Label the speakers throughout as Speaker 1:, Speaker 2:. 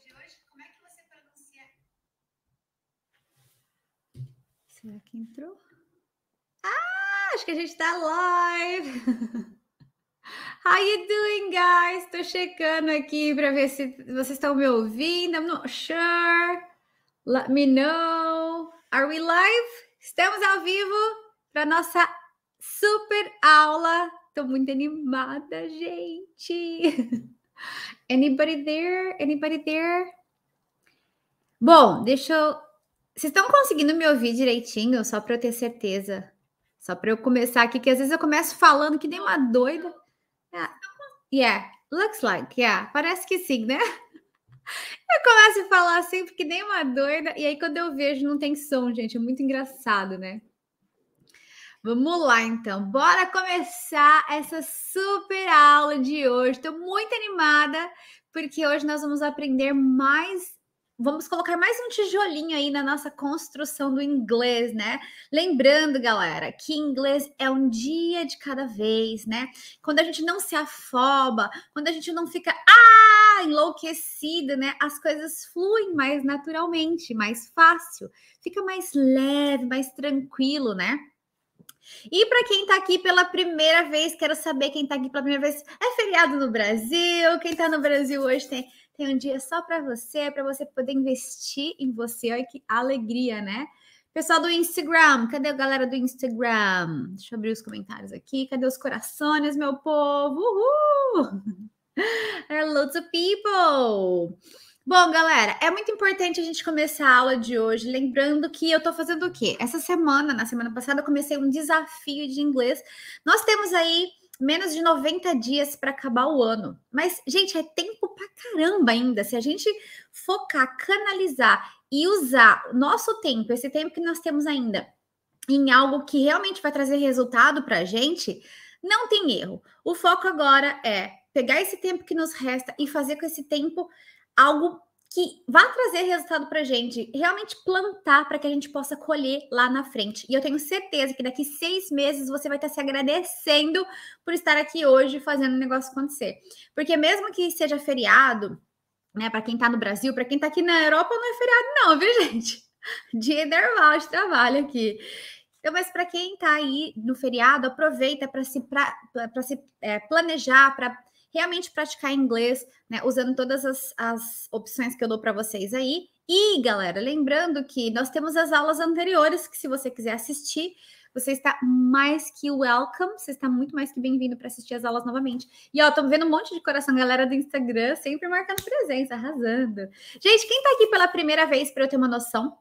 Speaker 1: temática de hoje, como é que você pronuncia? Será que entrou? Ah, acho que a gente está live! How you doing, guys? Estou checando aqui para ver se vocês estão me ouvindo. I'm not sure. Let me know. Are we live? Estamos ao vivo para nossa super aula. Estou muito animada, gente. Anybody there? Anybody there? Bom, deixa eu. Vocês estão conseguindo me ouvir direitinho? Só para eu ter certeza. Só para eu começar aqui, que às vezes eu começo falando que nem uma doida. Yeah, yeah. looks like, yeah. Parece que sim, né? Eu começo a falar assim, porque nem uma doida. E aí, quando eu vejo, não tem som, gente. É muito engraçado, né? Vamos lá então, bora começar essa super aula de hoje. Estou muito animada porque hoje nós vamos aprender mais vamos colocar mais um tijolinho aí na nossa construção do inglês, né? Lembrando, galera, que inglês é um dia de cada vez, né? Quando a gente não se afoba, quando a gente não fica ah, enlouquecida, né? As coisas fluem mais naturalmente, mais fácil, fica mais leve, mais tranquilo, né? E para quem está aqui pela primeira vez, quero saber quem está aqui pela primeira vez. É feriado no Brasil? Quem está no Brasil hoje tem, tem um dia só para você, é para você poder investir em você. Olha que alegria, né? Pessoal do Instagram, cadê a galera do Instagram? Deixa eu abrir os comentários aqui. Cadê os corações, meu povo? Uhul! There are loads of people. Bom, galera, é muito importante a gente começar a aula de hoje, lembrando que eu tô fazendo o quê? Essa semana, na semana passada, eu comecei um desafio de inglês. Nós temos aí menos de 90 dias para acabar o ano. Mas, gente, é tempo pra caramba ainda. Se a gente focar, canalizar e usar nosso tempo, esse tempo que nós temos ainda, em algo que realmente vai trazer resultado pra gente, não tem erro. O foco agora é pegar esse tempo que nos resta e fazer com esse tempo algo que vá trazer resultado para gente, realmente plantar para que a gente possa colher lá na frente. E eu tenho certeza que daqui seis meses você vai estar se agradecendo por estar aqui hoje fazendo o negócio acontecer. Porque mesmo que seja feriado, né, para quem está no Brasil, para quem está aqui na Europa, não é feriado não, viu, gente? Dia normal de trabalho aqui. Então, mas para quem está aí no feriado, aproveita para se, pra, pra se é, planejar, para realmente praticar inglês, né, usando todas as, as opções que eu dou para vocês aí. E, galera, lembrando que nós temos as aulas anteriores, que se você quiser assistir, você está mais que welcome, você está muito mais que bem-vindo para assistir as aulas novamente. E ó, tô vendo um monte de coração, galera do Instagram, sempre marcando presença, arrasando. Gente, quem está aqui pela primeira vez para eu ter uma noção,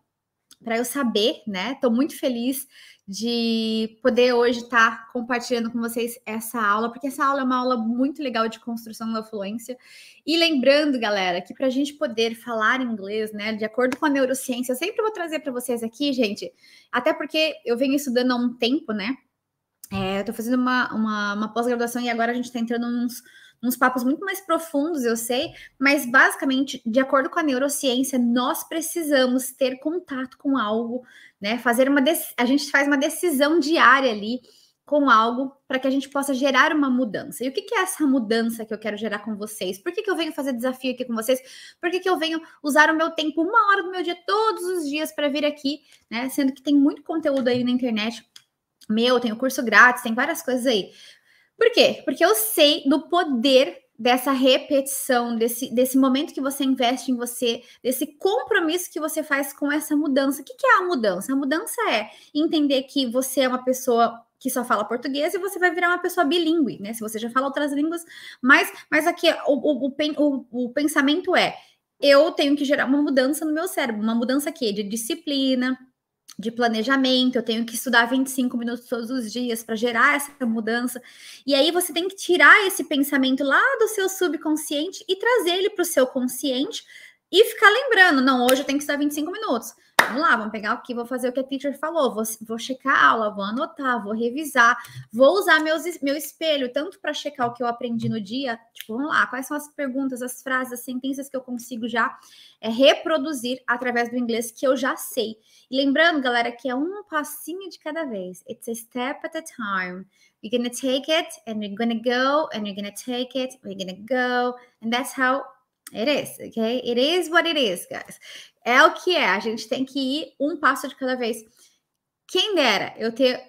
Speaker 1: para eu saber, né? Estou muito feliz de poder hoje estar tá compartilhando com vocês essa aula, porque essa aula é uma aula muito legal de construção da fluência. E lembrando, galera, que para a gente poder falar inglês, né, de acordo com a neurociência, eu sempre vou trazer para vocês aqui, gente, até porque eu venho estudando há um tempo, né? É, eu fazendo uma, uma, uma pós-graduação e agora a gente está entrando nos uns papos muito mais profundos, eu sei, mas basicamente, de acordo com a neurociência, nós precisamos ter contato com algo, né? Fazer uma a gente faz uma decisão diária ali com algo para que a gente possa gerar uma mudança. E o que, que, é essa mudança que eu quero gerar com vocês? Por que, que eu venho fazer desafio aqui com vocês? Por que, que eu venho usar o meu tempo, uma hora do meu dia, todos os dias para vir aqui, né? Sendo que tem muito conteúdo aí na internet. Meu, tem o curso grátis, tem várias coisas aí. Por quê? Porque eu sei do poder dessa repetição, desse, desse momento que você investe em você, desse compromisso que você faz com essa mudança. O que, que é a mudança? A mudança é entender que você é uma pessoa que só fala português e você vai virar uma pessoa bilíngue, né? Se você já fala outras línguas, mas, mas aqui é o, o, o, o pensamento é: eu tenho que gerar uma mudança no meu cérebro, uma mudança aqui de disciplina, de planejamento, eu tenho que estudar 25 minutos todos os dias para gerar essa mudança. E aí você tem que tirar esse pensamento lá do seu subconsciente e trazer ele para o seu consciente e ficar lembrando, não, hoje eu tenho que estar 25 minutos. Vamos lá, vamos pegar o que, vou fazer o que a teacher falou, vou, vou checar a aula, vou anotar, vou revisar, vou usar meus, meu espelho, tanto para checar o que eu aprendi no dia, tipo, vamos lá, quais são as perguntas, as frases, as sentenças que eu consigo já é, reproduzir através do inglês que eu já sei. E lembrando, galera, que é um passinho de cada vez. It's a step at a time. We're gonna take it, and we're gonna go, and we're gonna take it, we're gonna go, and that's how It is, ok? It is what it is, guys. É o que é. A gente tem que ir um passo de cada vez. Quem dera eu ter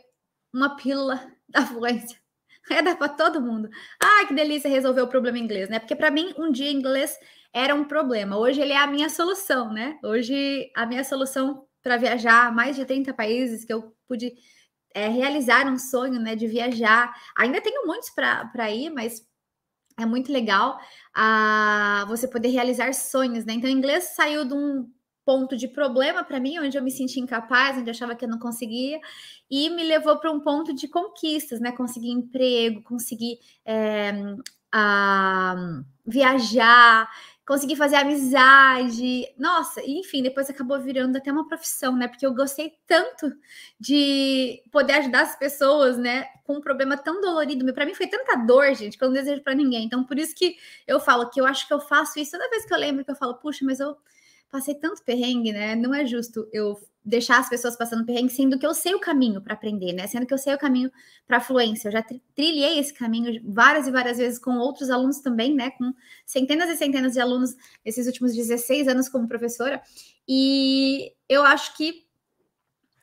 Speaker 1: uma pílula da fluência. É dar para todo mundo. Ah, que delícia resolver o problema em inglês, né? Porque para mim, um dia inglês era um problema. Hoje ele é a minha solução, né? Hoje a minha solução para viajar mais de 30 países que eu pude é, realizar um sonho, né? De viajar. Ainda tenho muitos para ir, mas é muito legal a você poder realizar sonhos, né? Então, o inglês saiu de um ponto de problema para mim, onde eu me senti incapaz, onde eu achava que eu não conseguia, e me levou para um ponto de conquistas, né? Consegui emprego, consegui é, eh, a, viajar, consegui fazer amizade. Nossa, e, enfim, depois acabou virando até uma profissão, né? Porque eu gostei tanto de poder ajudar as pessoas, né? Com um problema tão dolorido. Para mim foi tanta dor, gente, que eu não desejo para ninguém. Então, por isso que eu falo que eu acho que eu faço isso toda vez que eu lembro que eu falo, puxa, mas eu passei tanto perrengue, né? Não é justo eu deixar as pessoas passando perrengue, sendo que eu sei o caminho para aprender, né? Sendo que eu sei o caminho para fluência. Eu já trilhei esse caminho várias e várias vezes com outros alunos também, né? Com centenas e centenas de alunos nesses últimos 16 anos como professora. E eu acho que,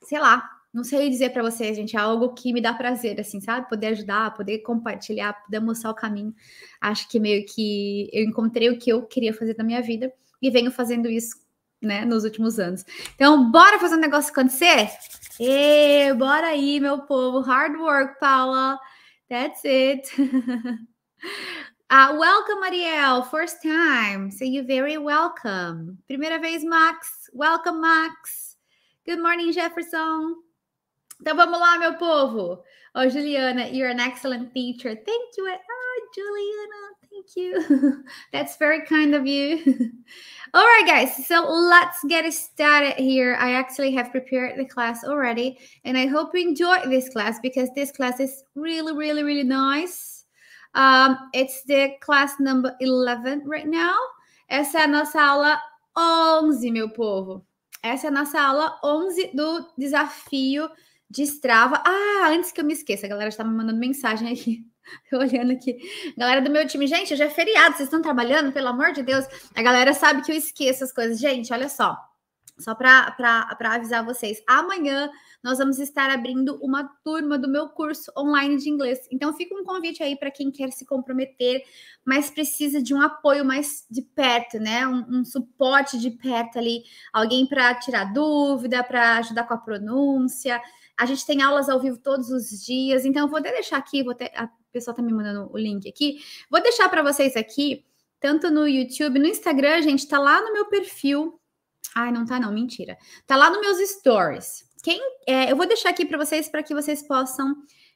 Speaker 1: sei lá, não sei dizer para vocês, gente, é algo que me dá prazer, assim, sabe? Poder ajudar, poder compartilhar, poder mostrar o caminho. Acho que meio que eu encontrei o que eu queria fazer na minha vida e venho fazendo isso né, nos últimos anos. Então, bora fazer um negócio acontecer? E bora aí, meu povo. Hard work, Paula. That's it. uh, welcome, Ariel. First time. So you're very welcome. Primeira vez, Max. Welcome, Max. Good morning, Jefferson. Então vamos lá, meu povo. Oh, Juliana, you're an excellent teacher. Thank you. Ah, Juliana. Thank you. That's very kind of you. All right, guys. So let's get started here. I actually have prepared the class already, and I hope you enjoy this class because this class is really, really, really nice. Um, it's the class number 11 right now. Essa é a nossa aula 11, meu povo. Essa é a nossa aula 11 do desafio de Strava. Ah, antes que eu me esqueça, a galera está me mandando mensagem aqui. olhando aqui. Galera do meu time, gente, já é feriado, vocês estão trabalhando, pelo amor de Deus. A galera sabe que eu esqueço as coisas. Gente, olha só. Só para avisar vocês, amanhã nós vamos estar abrindo uma turma do meu curso online de inglês. Então, fica um convite aí para quem quer se comprometer, mas precisa de um apoio mais de perto, né? Um, um suporte de perto ali, alguém para tirar dúvida, para ajudar com a pronúncia. A gente tem aulas ao vivo todos os dias, então eu vou até deixar aqui, vou ter o pessoal tá me mandando o link aqui. Vou deixar para vocês aqui, tanto no YouTube, no Instagram, gente, tá lá no meu perfil. Ai, não tá não, mentira. Tá lá nos meus stories. Quem, é, eu vou deixar aqui para vocês para que vocês possam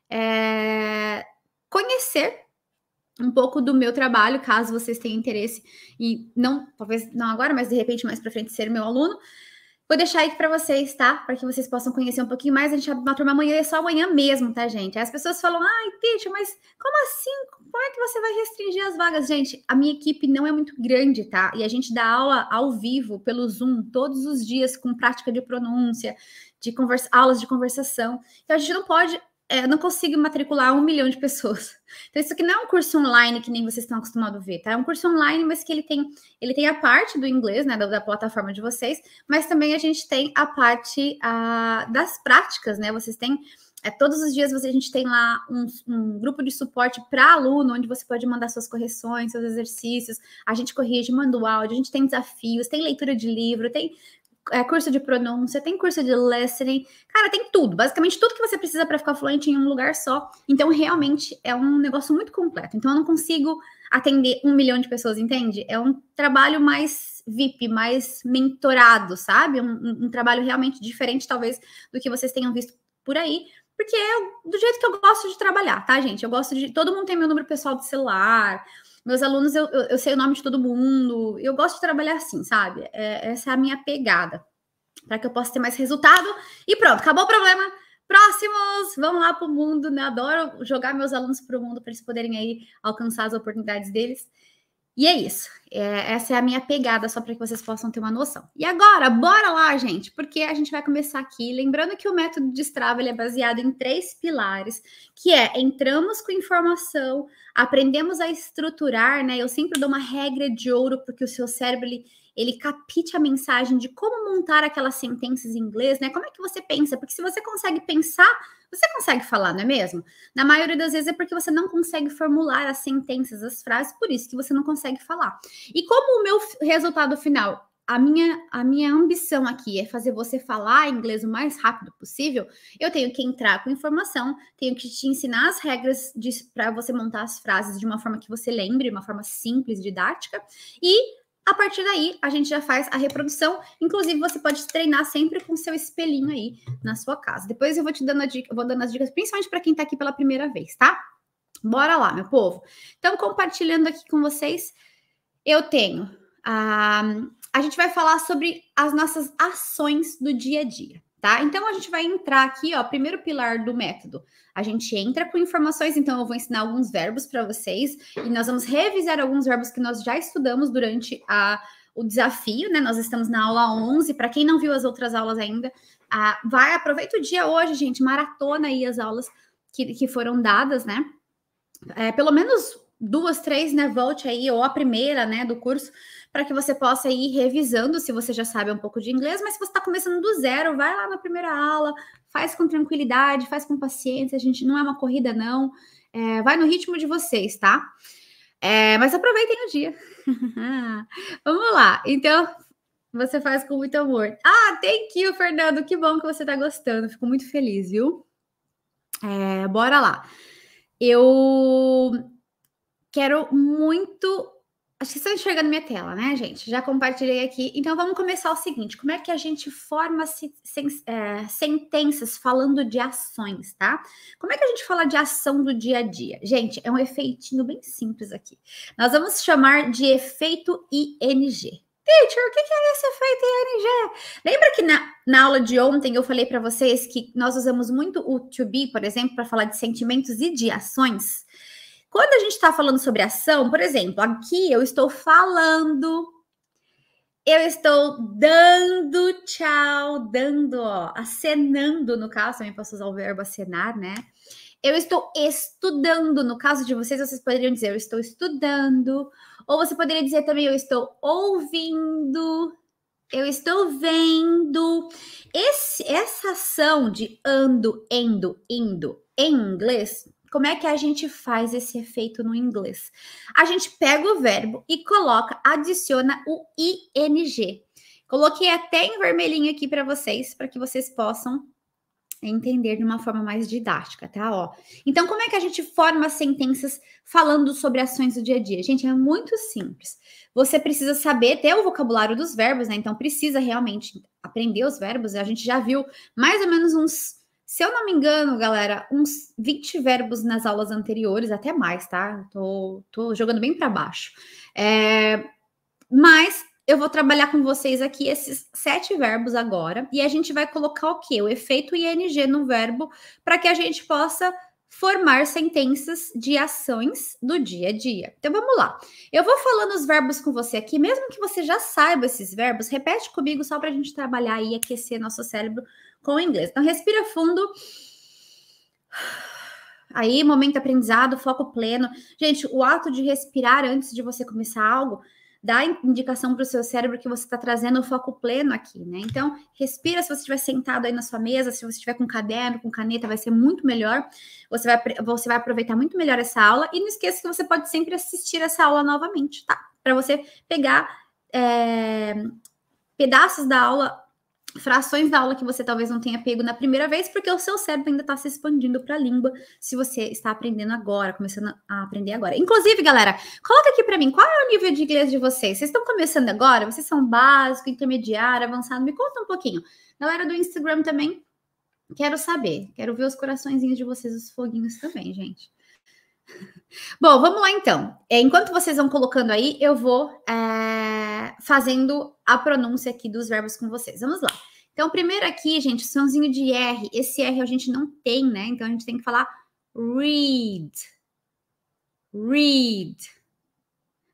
Speaker 1: é, conhecer um pouco do meu trabalho, caso vocês tenham interesse e não, talvez não agora, mas de repente mais para frente ser meu aluno. Vou deixar aí para vocês, tá? Para que vocês possam conhecer um pouquinho mais. A gente abre uma turma amanhã, é só amanhã mesmo, tá, gente? Aí as pessoas falam, ai, Titi, mas como assim? Como é que você vai restringir as vagas? Gente, a minha equipe não é muito grande, tá? E a gente dá aula ao vivo, pelo Zoom, todos os dias, com prática de pronúncia, de conversa, aulas de conversação. Então a gente não pode é, eu não consigo matricular um milhão de pessoas. Então, isso aqui não é um curso online que nem vocês estão acostumados a ver, tá? É um curso online, mas que ele tem, ele tem a parte do inglês, né, da, da plataforma de vocês, mas também a gente tem a parte a, das práticas, né? Vocês têm é, todos os dias você, a gente tem lá um, um grupo de suporte para aluno, onde você pode mandar suas correções, seus exercícios, a gente corrige, manda o áudio, a gente tem desafios, tem leitura de livro, tem é, curso de pronúncia, tem curso de listening, cara, tem tudo, basicamente tudo que você precisa para ficar fluente em um lugar só. Então, realmente é um negócio muito completo. Então, eu não consigo atender um milhão de pessoas, entende? É um trabalho mais VIP, mais mentorado, sabe? Um, um trabalho realmente diferente, talvez, do que vocês tenham visto por aí porque é do jeito que eu gosto de trabalhar, tá, gente? Eu gosto de. Todo mundo tem meu número pessoal de celular. Meus alunos, eu, eu, eu sei o nome de todo mundo. Eu gosto de trabalhar assim, sabe? É, essa é a minha pegada. Para que eu possa ter mais resultado. E pronto, acabou o problema. Próximos, vamos lá para o mundo, né? Adoro jogar meus alunos para o mundo para eles poderem aí alcançar as oportunidades deles. E é isso. É, essa é a minha pegada, só para que vocês possam ter uma noção. E agora, bora lá, gente, porque a gente vai começar aqui. Lembrando que o método de Strava é baseado em três pilares, que é entramos com informação, aprendemos a estruturar, né? Eu sempre dou uma regra de ouro, porque o seu cérebro ele, ele capte a mensagem de como montar aquelas sentenças em inglês, né? Como é que você pensa? Porque se você consegue pensar, você consegue falar, não é mesmo? Na maioria das vezes é porque você não consegue formular as sentenças, as frases, por isso que você não consegue falar. E como o meu resultado final a minha, a minha ambição aqui é fazer você falar inglês o mais rápido possível, eu tenho que entrar com informação, tenho que te ensinar as regras para você montar as frases de uma forma que você lembre, uma forma simples, didática, e a partir daí, a gente já faz a reprodução. Inclusive, você pode treinar sempre com seu espelhinho aí na sua casa. Depois eu vou te dando, dica, vou dando as dicas, principalmente para quem está aqui pela primeira vez, tá? Bora lá, meu povo. Então, compartilhando aqui com vocês, eu tenho. A, ah, a gente vai falar sobre as nossas ações do dia a dia. Tá? Então a gente vai entrar aqui, ó, primeiro pilar do método. A gente entra com informações, então eu vou ensinar alguns verbos para vocês e nós vamos revisar alguns verbos que nós já estudamos durante a, o desafio, né? Nós estamos na aula 11, para quem não viu as outras aulas ainda, a, vai aproveita o dia hoje, gente, maratona aí as aulas que, que foram dadas, né? É, pelo menos duas, três, né? Volte aí, ou a primeira, né, do curso, para que você possa ir revisando se você já sabe um pouco de inglês, mas se você está começando do zero, vai lá na primeira aula, faz com tranquilidade, faz com paciência, a gente não é uma corrida, não. É, vai no ritmo de vocês, tá? É, mas aproveitem o dia. Vamos lá. Então, você faz com muito amor. Ah, thank you, Fernando. Que bom que você tá gostando. Fico muito feliz, viu? É, bora lá. Eu quero muito. Acho que estão tá enxergando minha tela, né, gente? Já compartilhei aqui. Então vamos começar o seguinte: como é que a gente forma se, é, sentenças falando de ações, tá? Como é que a gente fala de ação do dia a dia? Gente, é um efeitinho bem simples aqui. Nós vamos chamar de efeito ING. Teacher, o que é esse efeito ING? Lembra que na, na aula de ontem eu falei para vocês que nós usamos muito o to be, por exemplo, para falar de sentimentos e de ações? Quando a gente está falando sobre ação, por exemplo, aqui eu estou falando, eu estou dando tchau, dando, ó, acenando, no caso, também posso usar o verbo acenar, né? Eu estou estudando. No caso de vocês, vocês poderiam dizer eu estou estudando. Ou você poderia dizer também eu estou ouvindo. Eu estou vendo. Esse, essa ação de ando, endo, indo, em inglês, como é que a gente faz esse efeito no inglês? A gente pega o verbo e coloca, adiciona o ing. Coloquei até em vermelhinho aqui para vocês, para que vocês possam entender de uma forma mais didática, tá? Ó. Então, como é que a gente forma sentenças falando sobre ações do dia a dia? Gente, é muito simples. Você precisa saber ter o vocabulário dos verbos, né? Então, precisa realmente aprender os verbos. A gente já viu mais ou menos uns se eu não me engano, galera, uns 20 verbos nas aulas anteriores, até mais, tá? Tô, tô jogando bem para baixo. É, mas eu vou trabalhar com vocês aqui esses sete verbos agora e a gente vai colocar o quê? O efeito ing no verbo para que a gente possa formar sentenças de ações do dia a dia. Então vamos lá. Eu vou falando os verbos com você aqui, mesmo que você já saiba esses verbos, repete comigo só para a gente trabalhar e aquecer nosso cérebro com o inglês. Então, respira fundo. Aí, momento aprendizado, foco pleno. Gente, o ato de respirar antes de você começar algo dá indicação para o seu cérebro que você está trazendo o foco pleno aqui, né? Então, respira se você estiver sentado aí na sua mesa, se você estiver com caderno, com caneta, vai ser muito melhor. Você vai, você vai aproveitar muito melhor essa aula. E não esqueça que você pode sempre assistir essa aula novamente, tá? Para você pegar é, pedaços da aula frações da aula que você talvez não tenha pego na primeira vez, porque o seu cérebro ainda está se expandindo para a língua, se você está aprendendo agora, começando a aprender agora. Inclusive, galera, coloca aqui para mim, qual é o nível de inglês de vocês? Vocês estão começando agora? Vocês são básico, intermediário, avançado? Me conta um pouquinho. Galera do Instagram também, quero saber. Quero ver os coraçõezinhos de vocês, os foguinhos também, gente. Bom, vamos lá então. É, enquanto vocês vão colocando aí, eu vou é, fazendo a pronúncia aqui dos verbos com vocês. Vamos lá. Então, primeiro aqui, gente, o sonzinho de R. Esse R a gente não tem, né? Então a gente tem que falar read. Read.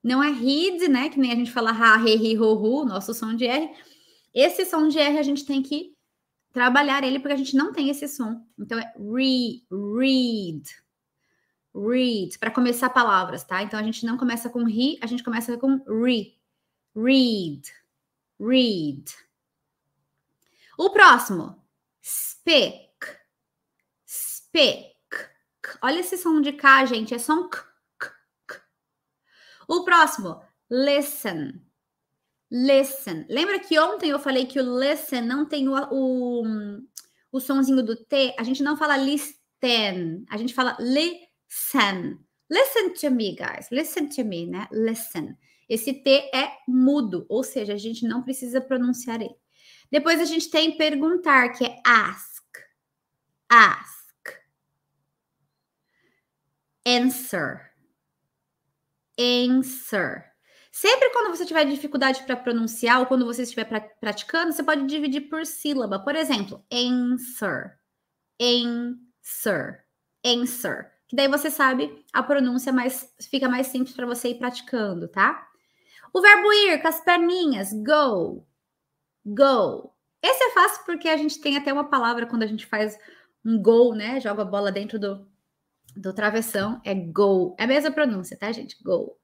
Speaker 1: Não é read, né? Que nem a gente fala ha, he, he, ho, hu, nosso som de R. Esse som de R a gente tem que trabalhar ele porque a gente não tem esse som. Então é re, read read, para começar palavras, tá? Então a gente não começa com he, a gente começa com re. Read. Read. O próximo. Speak. Speak. Olha esse som de K, gente. É som k, k, k. O próximo. Listen. Listen. Lembra que ontem eu falei que o listen não tem o, o, o sonzinho do T? A gente não fala listen. A gente fala listen. Listen to me, guys. Listen to me, né? Listen. Esse T é mudo, ou seja, a gente não precisa pronunciar ele. Depois a gente tem perguntar, que é ask. Ask. Answer. Answer. Sempre quando você tiver dificuldade para pronunciar ou quando você estiver pra praticando, você pode dividir por sílaba. Por exemplo, answer. Answer. Answer que daí você sabe a pronúncia, mas fica mais simples para você ir praticando, tá? O verbo ir com as perninhas, go, go. Esse é fácil porque a gente tem até uma palavra quando a gente faz um gol, né? Joga a bola dentro do, do travessão, é go. É a mesma pronúncia, tá, gente? Go.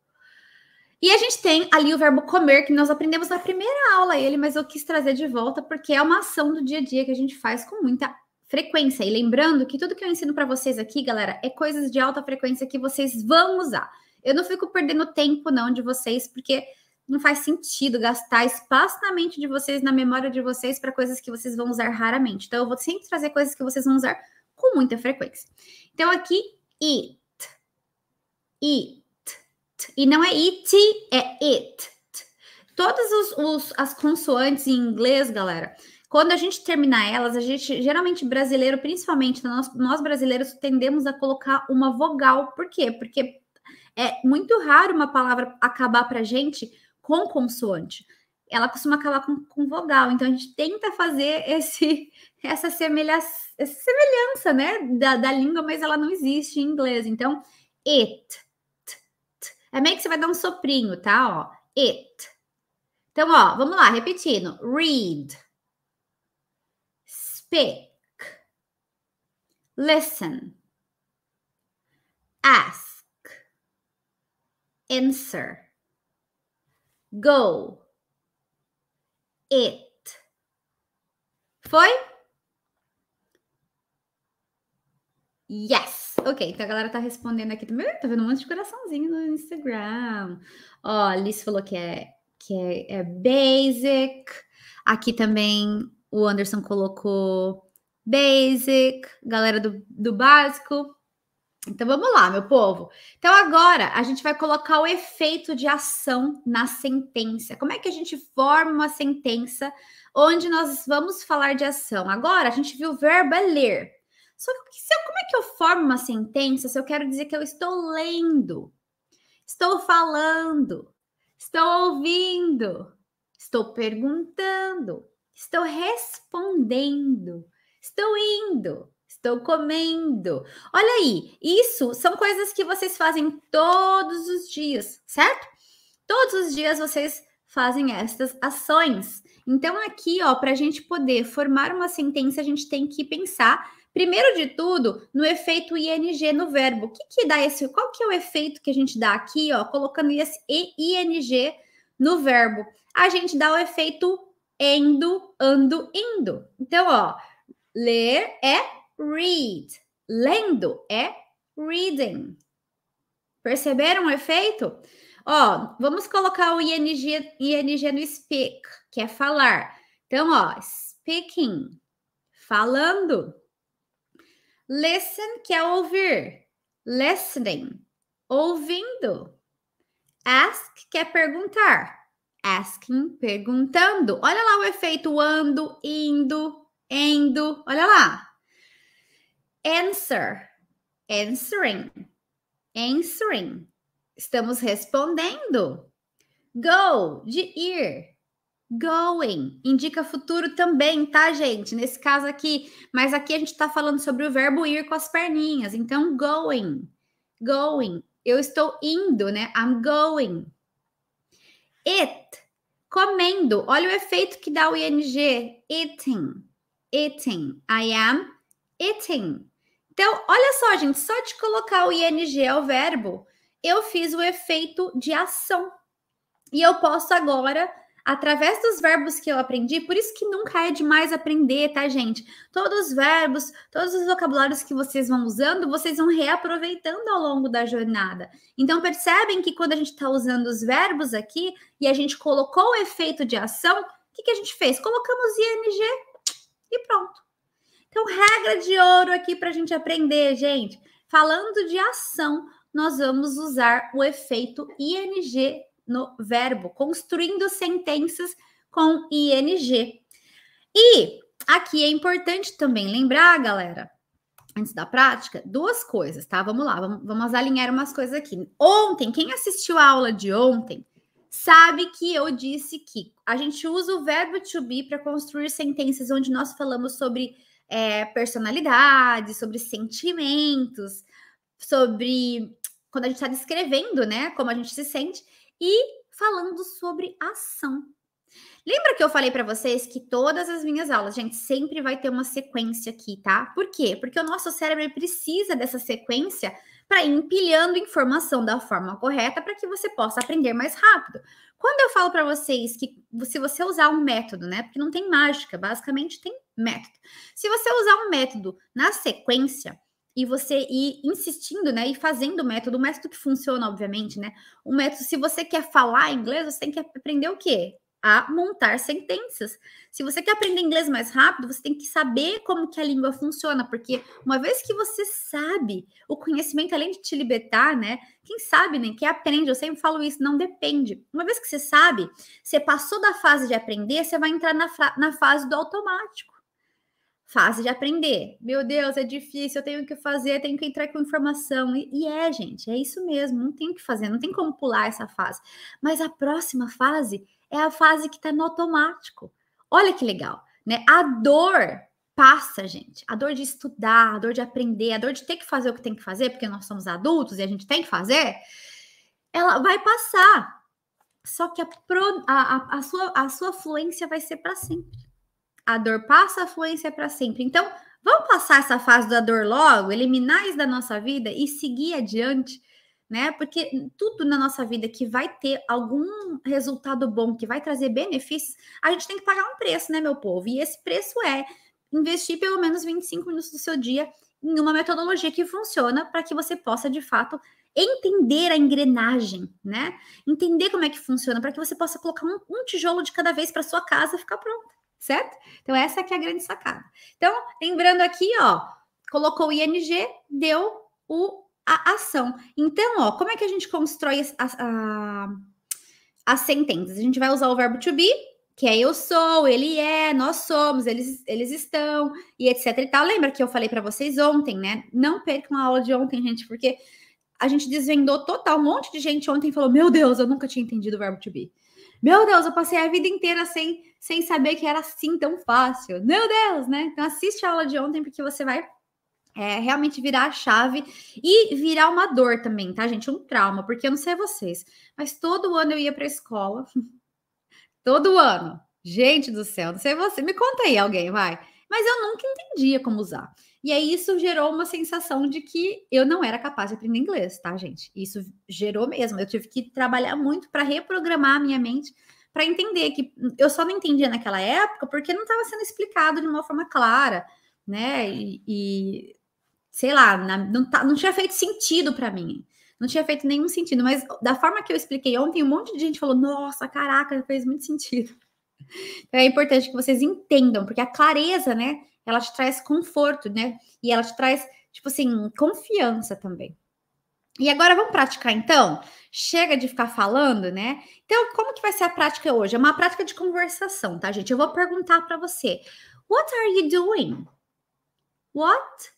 Speaker 1: E a gente tem ali o verbo comer, que nós aprendemos na primeira aula ele, mas eu quis trazer de volta porque é uma ação do dia a dia que a gente faz com muita frequência. E lembrando que tudo que eu ensino para vocês aqui, galera, é coisas de alta frequência que vocês vão usar. Eu não fico perdendo tempo não de vocês, porque não faz sentido gastar espaço na mente de vocês, na memória de vocês, para coisas que vocês vão usar raramente. Então, eu vou sempre trazer coisas que vocês vão usar com muita frequência. Então, aqui, it. It. E não é it, é it. Todas os, os, as consoantes em inglês, galera, quando a gente terminar elas, a gente geralmente brasileiro, principalmente nós, nós brasileiros, tendemos a colocar uma vogal. Por quê? Porque é muito raro uma palavra acabar para gente com consoante. Ela costuma acabar com, com vogal. Então a gente tenta fazer esse essa, semelha, semelhança, né, da, da língua, mas ela não existe em inglês. Então it, t, t. é meio que você vai dar um soprinho, tá? Ó, it. Então, ó, vamos lá, repetindo. Read pick, listen, ask, answer, go, it. Foi? Yes! Ok, então a galera tá respondendo aqui também. Tá vendo um monte de coraçãozinho no Instagram. Ó, a Liz falou que é, que é, é basic. Aqui também o Anderson colocou basic, galera do, do básico. Então vamos lá, meu povo. Então agora a gente vai colocar o efeito de ação na sentença. Como é que a gente forma uma sentença onde nós vamos falar de ação? Agora a gente viu o verbo é ler. Só que se eu, como é que eu formo uma sentença se eu quero dizer que eu estou lendo, estou falando, estou ouvindo, estou perguntando? Estou respondendo. Estou indo. Estou comendo. Olha aí, isso são coisas que vocês fazem todos os dias, certo? Todos os dias vocês fazem estas ações. Então, aqui, ó, para a gente poder formar uma sentença, a gente tem que pensar, primeiro de tudo, no efeito ing no verbo. O que, que dá esse? Qual que é o efeito que a gente dá aqui, ó, colocando esse ing no verbo? A gente dá o efeito endo, ando, indo. Então, ó, ler é read, lendo é reading. Perceberam o efeito? Ó, vamos colocar o ing, ing no speak, que é falar. Então, ó, speaking, falando. Listen, que é ouvir. Listening, ouvindo. Ask, que é perguntar asking, perguntando. Olha lá o efeito ando, indo, indo. Olha lá. Answer, answering, answering. Estamos respondendo. Go, de ir. Going indica futuro também, tá, gente? Nesse caso aqui, mas aqui a gente está falando sobre o verbo ir com as perninhas. Então, going, going. Eu estou indo, né? I'm going. It, comendo. Olha o efeito que dá o ing. Eating. Eating. I am eating. Então, olha só, gente, só de colocar o ing ao verbo, eu fiz o efeito de ação. E eu posso agora através dos verbos que eu aprendi, por isso que nunca é demais aprender, tá, gente? Todos os verbos, todos os vocabulários que vocês vão usando, vocês vão reaproveitando ao longo da jornada. Então, percebem que quando a gente está usando os verbos aqui e a gente colocou o efeito de ação, o que, que a gente fez? Colocamos ING e pronto. Então, regra de ouro aqui para a gente aprender, gente. Falando de ação, nós vamos usar o efeito ING no verbo, construindo sentenças com ing. E aqui é importante também lembrar, galera, antes da prática, duas coisas, tá? Vamos lá, vamos, vamos alinhar umas coisas aqui. Ontem, quem assistiu a aula de ontem, sabe que eu disse que a gente usa o verbo to be para construir sentenças onde nós falamos sobre é, personalidade, sobre sentimentos, sobre quando a gente está descrevendo, né, como a gente se sente e falando sobre ação. Lembra que eu falei para vocês que todas as minhas aulas, gente, sempre vai ter uma sequência aqui, tá? Por quê? Porque o nosso cérebro precisa dessa sequência para ir empilhando informação da forma correta para que você possa aprender mais rápido. Quando eu falo para vocês que se você usar um método, né? Porque não tem mágica, basicamente tem método. Se você usar um método na sequência, e você ir insistindo, né, e fazendo o método, o método que funciona, obviamente, né? O método, se você quer falar inglês, você tem que aprender o quê? A montar sentenças. Se você quer aprender inglês mais rápido, você tem que saber como que a língua funciona, porque uma vez que você sabe, o conhecimento, além de te libertar, né? Quem sabe, né? Quem aprende, eu sempre falo isso, não depende. Uma vez que você sabe, você passou da fase de aprender, você vai entrar na, na fase do automático fase de aprender. Meu Deus, é difícil, eu tenho que fazer, tenho que entrar com informação. E, e é, gente, é isso mesmo, não tem o que fazer, não tem como pular essa fase. Mas a próxima fase é a fase que está no automático. Olha que legal, né? A dor passa, gente. A dor de estudar, a dor de aprender, a dor de ter que fazer o que tem que fazer, porque nós somos adultos e a gente tem que fazer, ela vai passar. Só que a, pro, a, a, a sua, a sua fluência vai ser para sempre a dor passa, a fluência é para sempre. Então, vamos passar essa fase da dor logo, eliminar isso da nossa vida e seguir adiante, né? Porque tudo na nossa vida que vai ter algum resultado bom, que vai trazer benefícios, a gente tem que pagar um preço, né, meu povo? E esse preço é investir pelo menos 25 minutos do seu dia em uma metodologia que funciona para que você possa, de fato, entender a engrenagem, né? Entender como é que funciona, para que você possa colocar um, um tijolo de cada vez para sua casa ficar pronta certo? Então, essa aqui é a grande sacada. Então, lembrando aqui, ó, colocou o ING, deu o, a ação. Então, ó, como é que a gente constrói as, as, as sentenças? A gente vai usar o verbo to be, que é eu sou, ele é, nós somos, eles, eles estão, e etc e tal. Lembra que eu falei para vocês ontem, né? Não percam a aula de ontem, gente, porque a gente desvendou total. Um monte de gente ontem falou: Meu Deus, eu nunca tinha entendido o verbo to be. Meu Deus, eu passei a vida inteira sem, sem saber que era assim tão fácil. Meu Deus, né? Então assiste a aula de ontem, porque você vai é, realmente virar a chave e virar uma dor também, tá, gente? Um trauma, porque eu não sei vocês, mas todo ano eu ia para escola. todo ano. Gente do céu, não sei você. Me conta aí alguém, vai. Mas eu nunca entendia como usar. E aí isso gerou uma sensação de que eu não era capaz de aprender inglês, tá, gente? Isso gerou mesmo. Eu tive que trabalhar muito para reprogramar a minha mente para entender que eu só não entendia naquela época porque não estava sendo explicado de uma forma clara, né? E, e sei lá, não, tá, não tinha feito sentido para mim. Não tinha feito nenhum sentido, mas da forma que eu expliquei ontem, um monte de gente falou: Nossa, caraca, fez muito sentido. Então é importante que vocês entendam, porque a clareza, né? ela te traz conforto, né? E ela te traz, tipo assim, confiança também. E agora vamos praticar então? Chega de ficar falando, né? Então, como que vai ser a prática hoje? É uma prática de conversação, tá, gente? Eu vou perguntar para você: What are you doing? What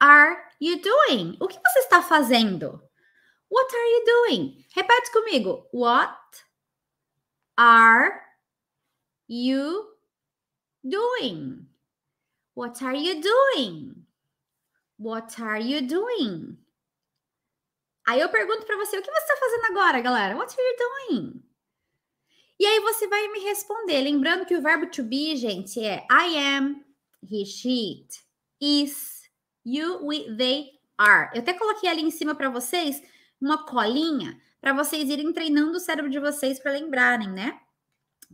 Speaker 1: are you doing? O que você está fazendo? What are you doing? Repete comigo. What are you doing? What are you doing? What are you doing? Aí eu pergunto para você, o que você está fazendo agora, galera? What are you doing? E aí você vai me responder. Lembrando que o verbo to be, gente, é I am, he, she, it, is, you, we, they, are. Eu até coloquei ali em cima para vocês uma colinha para vocês irem treinando o cérebro de vocês para lembrarem, né?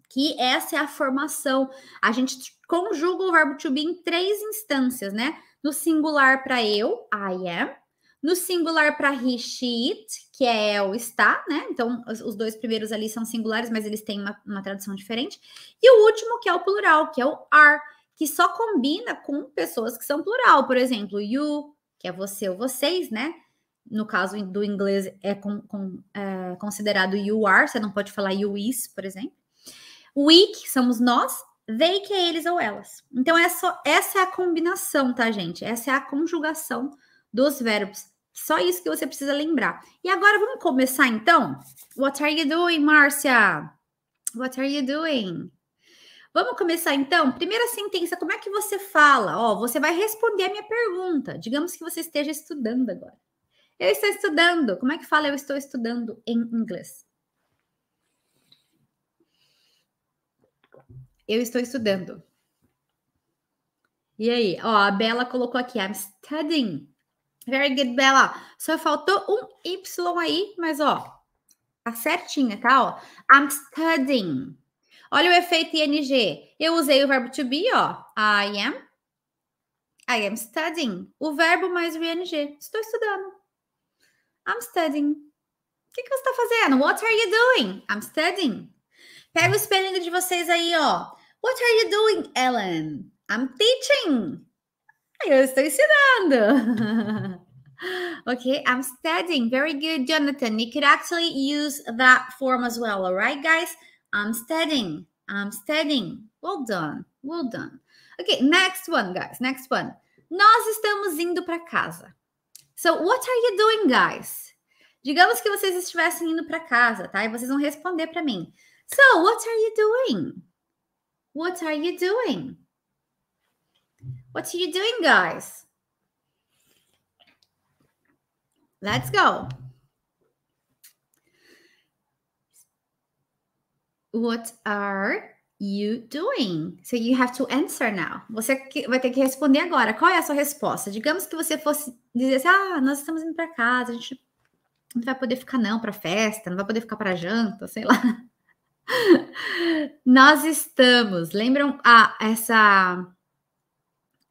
Speaker 1: que essa é a formação. A gente conjuga o verbo to be em três instâncias, né? No singular para eu, I am. No singular para he, she, it, que é el, está, né? Então, os dois primeiros ali são singulares, mas eles têm uma, uma tradução diferente. E o último, que é o plural, que é o are, que só combina com pessoas que são plural. Por exemplo, you, que é você ou vocês, né? no caso do inglês é com, com, é, considerado you are, você não pode falar you is, por exemplo. We, que somos nós, they, que é eles ou elas. Então, essa, é essa é a combinação, tá, gente? Essa é a conjugação dos verbos. Só isso que você precisa lembrar. E agora vamos começar então? What are you doing, Márcia? What are you doing? Vamos começar então? Primeira sentença, como é que você fala? Ó, você vai responder a minha pergunta. Digamos que você esteja estudando agora. Eu estou estudando. Como é que fala eu estou estudando em inglês? Eu estou estudando. E aí, ó, a Bela colocou aqui, I'm studying. Very good, Bela. Só faltou um Y aí, mas ó, tá certinha, tá? Ó, I'm studying. Olha o efeito ing. Eu usei o verbo to be, ó. I am. I am studying. O verbo mais o ing. Estou estudando. I'm studying. O que, que você está fazendo? What are you doing? I'm studying. Pega o spelling de vocês aí, ó. What are you doing, Ellen? I'm teaching. Eu estou ensinando. okay, I'm studying. Very good, Jonathan. You could actually use that form as well. All right, guys? I'm studying. I'm studying. Well done. Well done. Okay, next one, guys. Next one. Nós estamos indo para casa. So, what are you doing, guys? Digamos que vocês estivessem indo para casa, tá? E vocês vão responder para mim. So, what are you doing? What are you doing? What are you doing, guys? Let's go. What are you doing? So you have to answer now. Você vai ter que responder agora. Qual é a sua resposta? Digamos que você fosse dizer assim: ah, nós estamos indo para casa, a gente não vai poder ficar não para festa, não vai poder ficar para janta, sei lá. Nós estamos, lembram ah, essa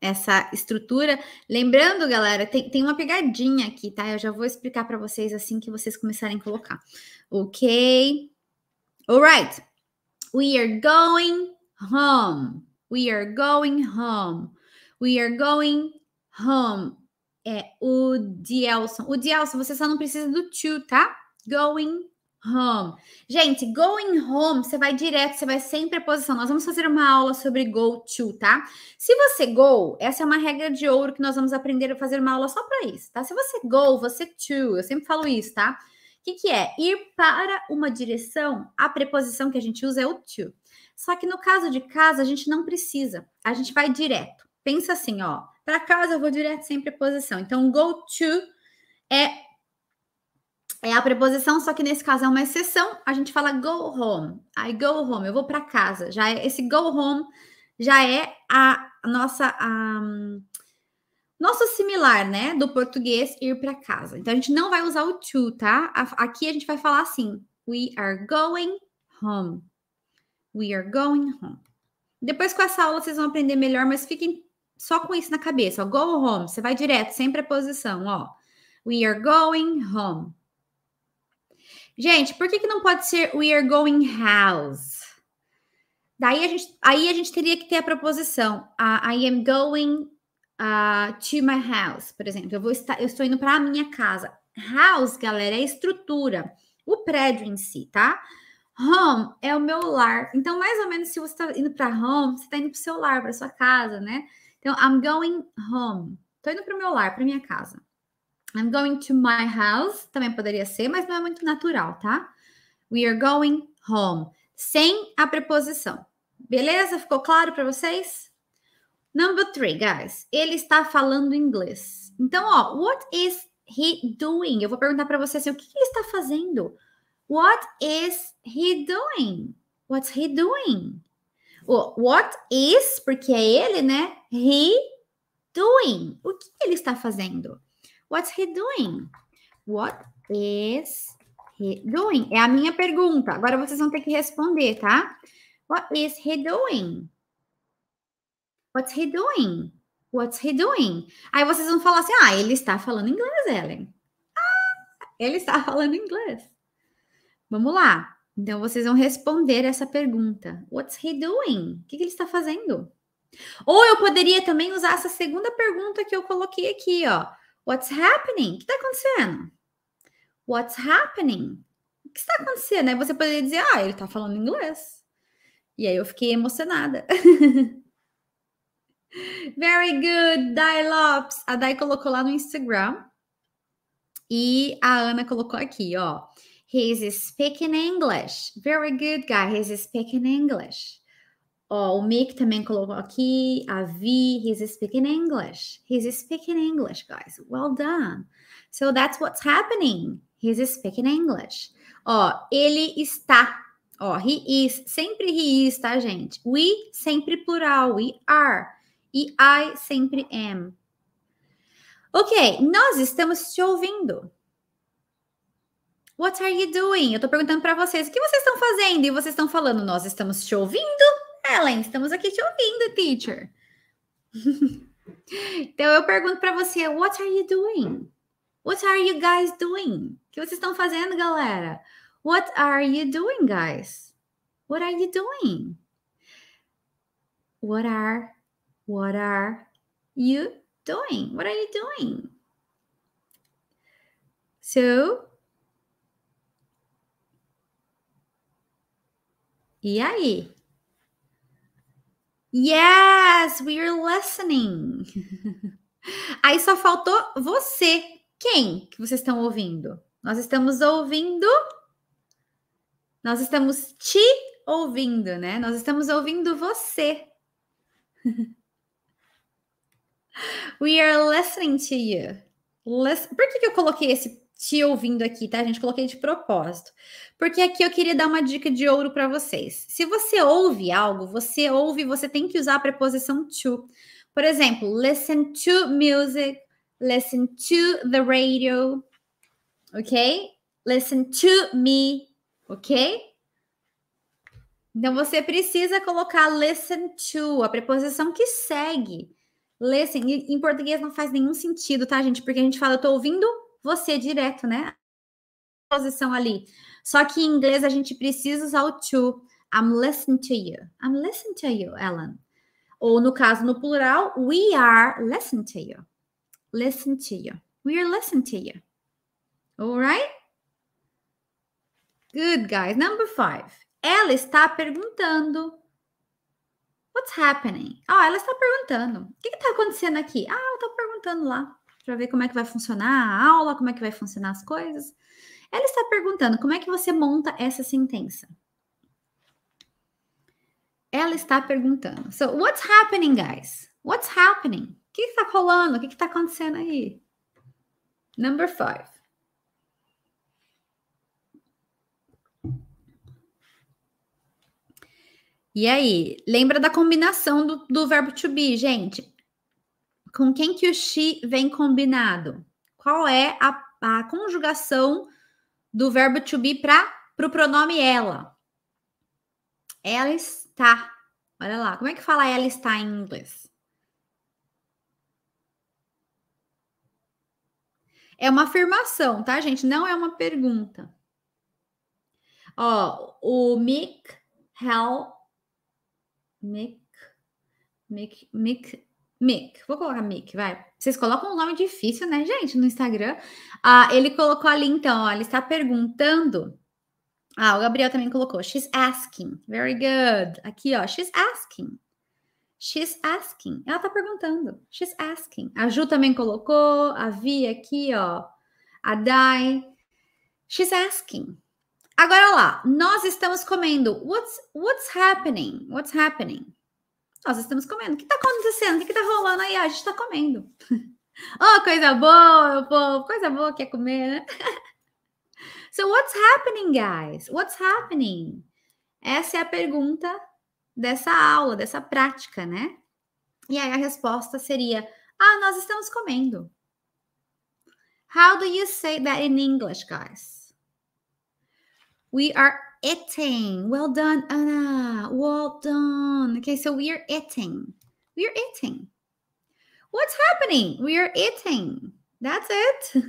Speaker 1: essa estrutura. Lembrando, galera, tem, tem uma pegadinha aqui, tá? Eu já vou explicar para vocês assim que vocês começarem a colocar. Ok? Alright. We are going home. We are going home. We are going home. É o Dielson. O Dielson, você só não precisa do to, tá? Going Home. Gente, going home, você vai direto, você vai sem preposição. Nós vamos fazer uma aula sobre go to, tá? Se você go, essa é uma regra de ouro que nós vamos aprender a fazer uma aula só para isso, tá? Se você go, você to, eu sempre falo isso, tá? O que, que é? Ir para uma direção, a preposição que a gente usa é o to. Só que no caso de casa, a gente não precisa, a gente vai direto. Pensa assim, ó, para casa eu vou direto sem preposição. Então, go to é é a preposição, só que nesse caso é uma exceção. A gente fala go home. I go home, eu vou para casa. Já é, esse go home já é a nossa a, nosso similar, né, do português ir para casa. Então a gente não vai usar o to, tá? Aqui a gente vai falar assim: we are going home. We are going home. Depois com essa aula vocês vão aprender melhor, mas fiquem só com isso na cabeça. Ó. Go home, você vai direto, sem preposição, ó. We are going home. Gente, por que, que não pode ser we are going house? Daí a gente, aí a gente teria que ter a proposição uh, I am going uh, to my house, por exemplo. Eu vou estar, eu estou indo para a minha casa. House, galera, é estrutura, o prédio em si, tá? Home é o meu lar. Então, mais ou menos, se você está indo para home, você está indo para o seu lar, para sua casa, né? Então, I'm going home. Estou indo para o meu lar, para minha casa. I'm going to my house. Também poderia ser, mas não é muito natural, tá? We are going home. Sem a preposição. Beleza? Ficou claro para vocês? Number three, guys. Ele está falando inglês. Então, ó, what is he doing? Eu vou perguntar para você assim, o que ele está fazendo? What is he doing? What's he doing? What is, porque é ele, né? He doing. O que ele está fazendo? What's he doing? What is he doing? É a minha pergunta. Agora vocês vão ter que responder, tá? What is he doing? What's he doing? What's he doing? Aí vocês vão falar assim: ah, ele está falando inglês, Ellen. Ah, ele está falando inglês. Vamos lá. Então vocês vão responder essa pergunta: What's he doing? O que, que ele está fazendo? Ou eu poderia também usar essa segunda pergunta que eu coloquei aqui, ó. What's happening? O que está acontecendo? What's happening? O que está acontecendo? Aí você poderia dizer, ah, ele está falando inglês. E aí eu fiquei emocionada. Very good, Dai Lopes. A Dai colocou lá no Instagram. E a Ana colocou aqui, ó. He's speaking English. Very good, guy. He's speaking English. Ó, o Mick também colocou aqui, a Vi, he's speaking English. He's speaking English, guys. Well done. So that's what's happening. He's speaking English. Ó, ele está. Ó, he is, sempre he is, tá, gente? We, sempre plural, we are. E I, sempre am. Ok, nós estamos te ouvindo. What are you doing? Eu tô perguntando para vocês, o que vocês estão fazendo? E vocês estão falando, nós estamos te ouvindo. Ellen, estamos aqui te ouvindo, teacher. então eu pergunto para você, what are you doing? What are you guys doing? O que vocês estão fazendo, galera? What are you doing, guys? What are you doing? What are What are you doing? What are you doing? So E aí? Yes, we're listening. Aí só faltou você. Quem que vocês estão ouvindo? Nós estamos ouvindo. Nós estamos te ouvindo, né? Nós estamos ouvindo você. We are listening to you. Por que, que eu coloquei esse te ouvindo aqui, tá, gente? Coloquei de propósito. Porque aqui eu queria dar uma dica de ouro para vocês. Se você ouve algo, você ouve, você tem que usar a preposição to. Por exemplo, listen to music, listen to the radio, ok? Listen to me, ok? Então você precisa colocar listen to, a preposição que segue. Listen, em português não faz nenhum sentido, tá, gente? Porque a gente fala, eu tô ouvindo você direto, né? Posição ali. Só que em inglês a gente precisa usar o to. I'm listening to you. I'm listening to you, Ellen. Ou no caso no plural, we are listening to you. Listen to you. We are listening to you. All right? Good guys. Number five. Ela está perguntando. What's happening? Ah, ela está perguntando. O que está acontecendo aqui? Ah, eu estou tá perguntando lá para ver como é que vai funcionar a aula, como é que vai funcionar as coisas. Ela está perguntando como é que você monta essa sentença. Ela está perguntando. So, what's happening, guys? What's happening? O que está rolando? O que está acontecendo aí? Number five. E aí, lembra da combinação do, do verbo to be, gente com quem que o she vem combinado? Qual é a, a conjugação do verbo to be para o pronome ela? Ela está. Olha lá, como é que fala ela está em inglês? É uma afirmação, tá, gente? Não é uma pergunta. Ó, o Mick Hell. Mick. Mick. Mick Mick, vou colocar Mick, vai. Vocês colocam um nome difícil, né, gente, no Instagram. Ah, ele colocou ali, então, ó, ele está perguntando. Ah, o Gabriel também colocou. She's asking. Very good. Aqui, ó. She's asking. She's asking. Ela está perguntando. She's asking. A Ju também colocou. A Vi aqui, ó. A Dai. She's asking. Agora lá. Nós estamos comendo. What's, what's happening? What's happening? Nós estamos comendo. O que está acontecendo? O que está rolando aí? Ah, a gente está comendo. oh, coisa boa, meu povo. Coisa boa que é comer, né? so, what's happening, guys? What's happening? Essa é a pergunta dessa aula, dessa prática, né? E aí a resposta seria: Ah, nós estamos comendo. How do you say that in English, guys? We are eating. Well done, Anna. Well done. Okay, so we are eating. We are eating. What's happening? We are eating. That's it.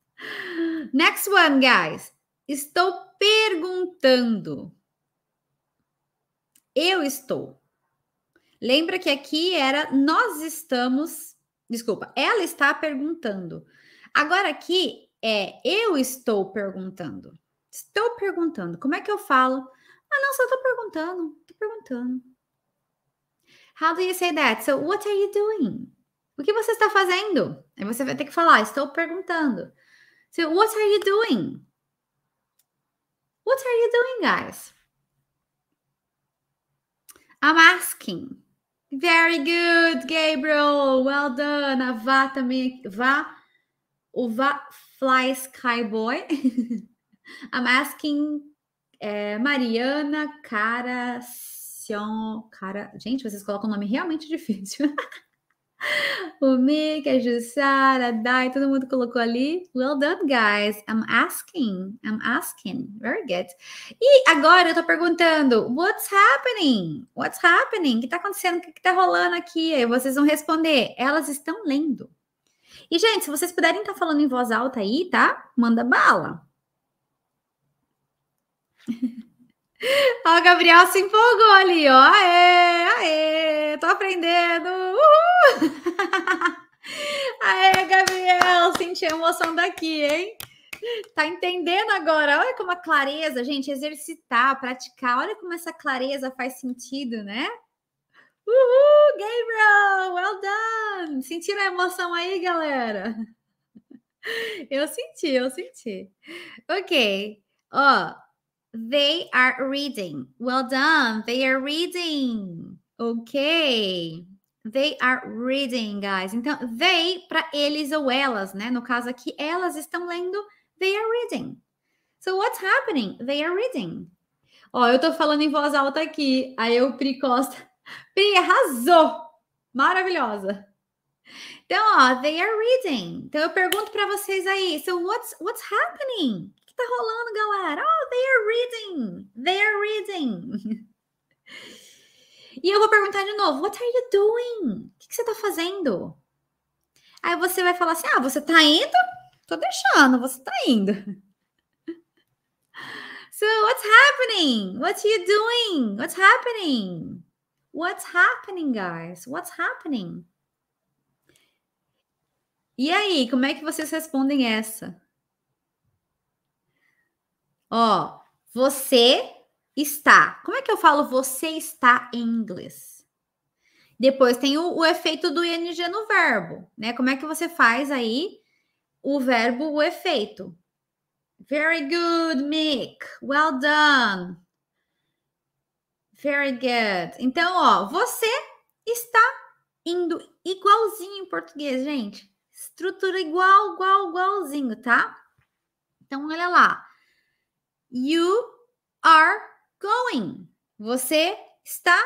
Speaker 1: Next one, guys. Estou perguntando. Eu estou. Lembra que aqui era nós estamos. Desculpa, ela está perguntando. Agora aqui é eu estou perguntando. Estou perguntando. Como é que eu falo? Ah, não, só estou perguntando. Estou perguntando. How do you say that? So, what are you doing? O que você está fazendo? Aí você vai ter que falar, estou perguntando. So, what are you doing? What are you doing, guys? I'm asking. Very good, Gabriel. Well done. A Vá também. Vá. O Vá Fly sky boy. A masking, é, Mariana Caracion. Cara, gente, vocês colocam um nome realmente difícil. o Mick, a Jussara, a Dai, todo mundo colocou ali. Well done, guys. I'm asking. I'm asking. Very good. E agora eu tô perguntando: what's happening? What's happening? O que tá acontecendo? O que, que tá rolando aqui? E vocês vão responder. Elas estão lendo. E, gente, se vocês puderem estar tá falando em voz alta aí, tá? Manda bala. ó, o Gabriel se empolgou ali, ó. Aê, aê, tô aprendendo. Uhul! aê, Gabriel, senti a emoção daqui, hein? Tá entendendo agora? Olha como a clareza, gente, exercitar, praticar. Olha como essa clareza faz sentido, né? Uhul, Gabriel! Well done! Sentiram a emoção aí, galera? Eu senti, eu senti. Ok. Ó, They are reading. Well done. They are reading. Ok. They are reading, guys. Então, they para eles ou elas, né? No caso aqui, elas estão lendo. They are reading. So, what's happening? They are reading. Ó, eu tô falando em voz alta aqui. Aí o Pri Costa. Pri, arrasou! Maravilhosa. Então, ó, they are reading. Então, eu pergunto para vocês aí. So, what's, what's happening? que tá rolando, galera? Oh, they are reading! They are reading! E eu vou perguntar de novo: What are you doing? O que, que você tá fazendo? Aí você vai falar assim: Ah, você tá indo? Tô deixando, você tá indo. So, what's happening? What are you doing? What's happening? What's happening, guys? What's happening? E aí, como é que vocês respondem essa? Ó, você está. Como é que eu falo você está em inglês? Depois tem o, o efeito do ing no verbo, né? Como é que você faz aí o verbo, o efeito? Very good, Mick. Well done. Very good. Então, ó, você está indo igualzinho em português, gente. Estrutura igual, igual, igualzinho, tá? Então, olha lá. You are going. Você está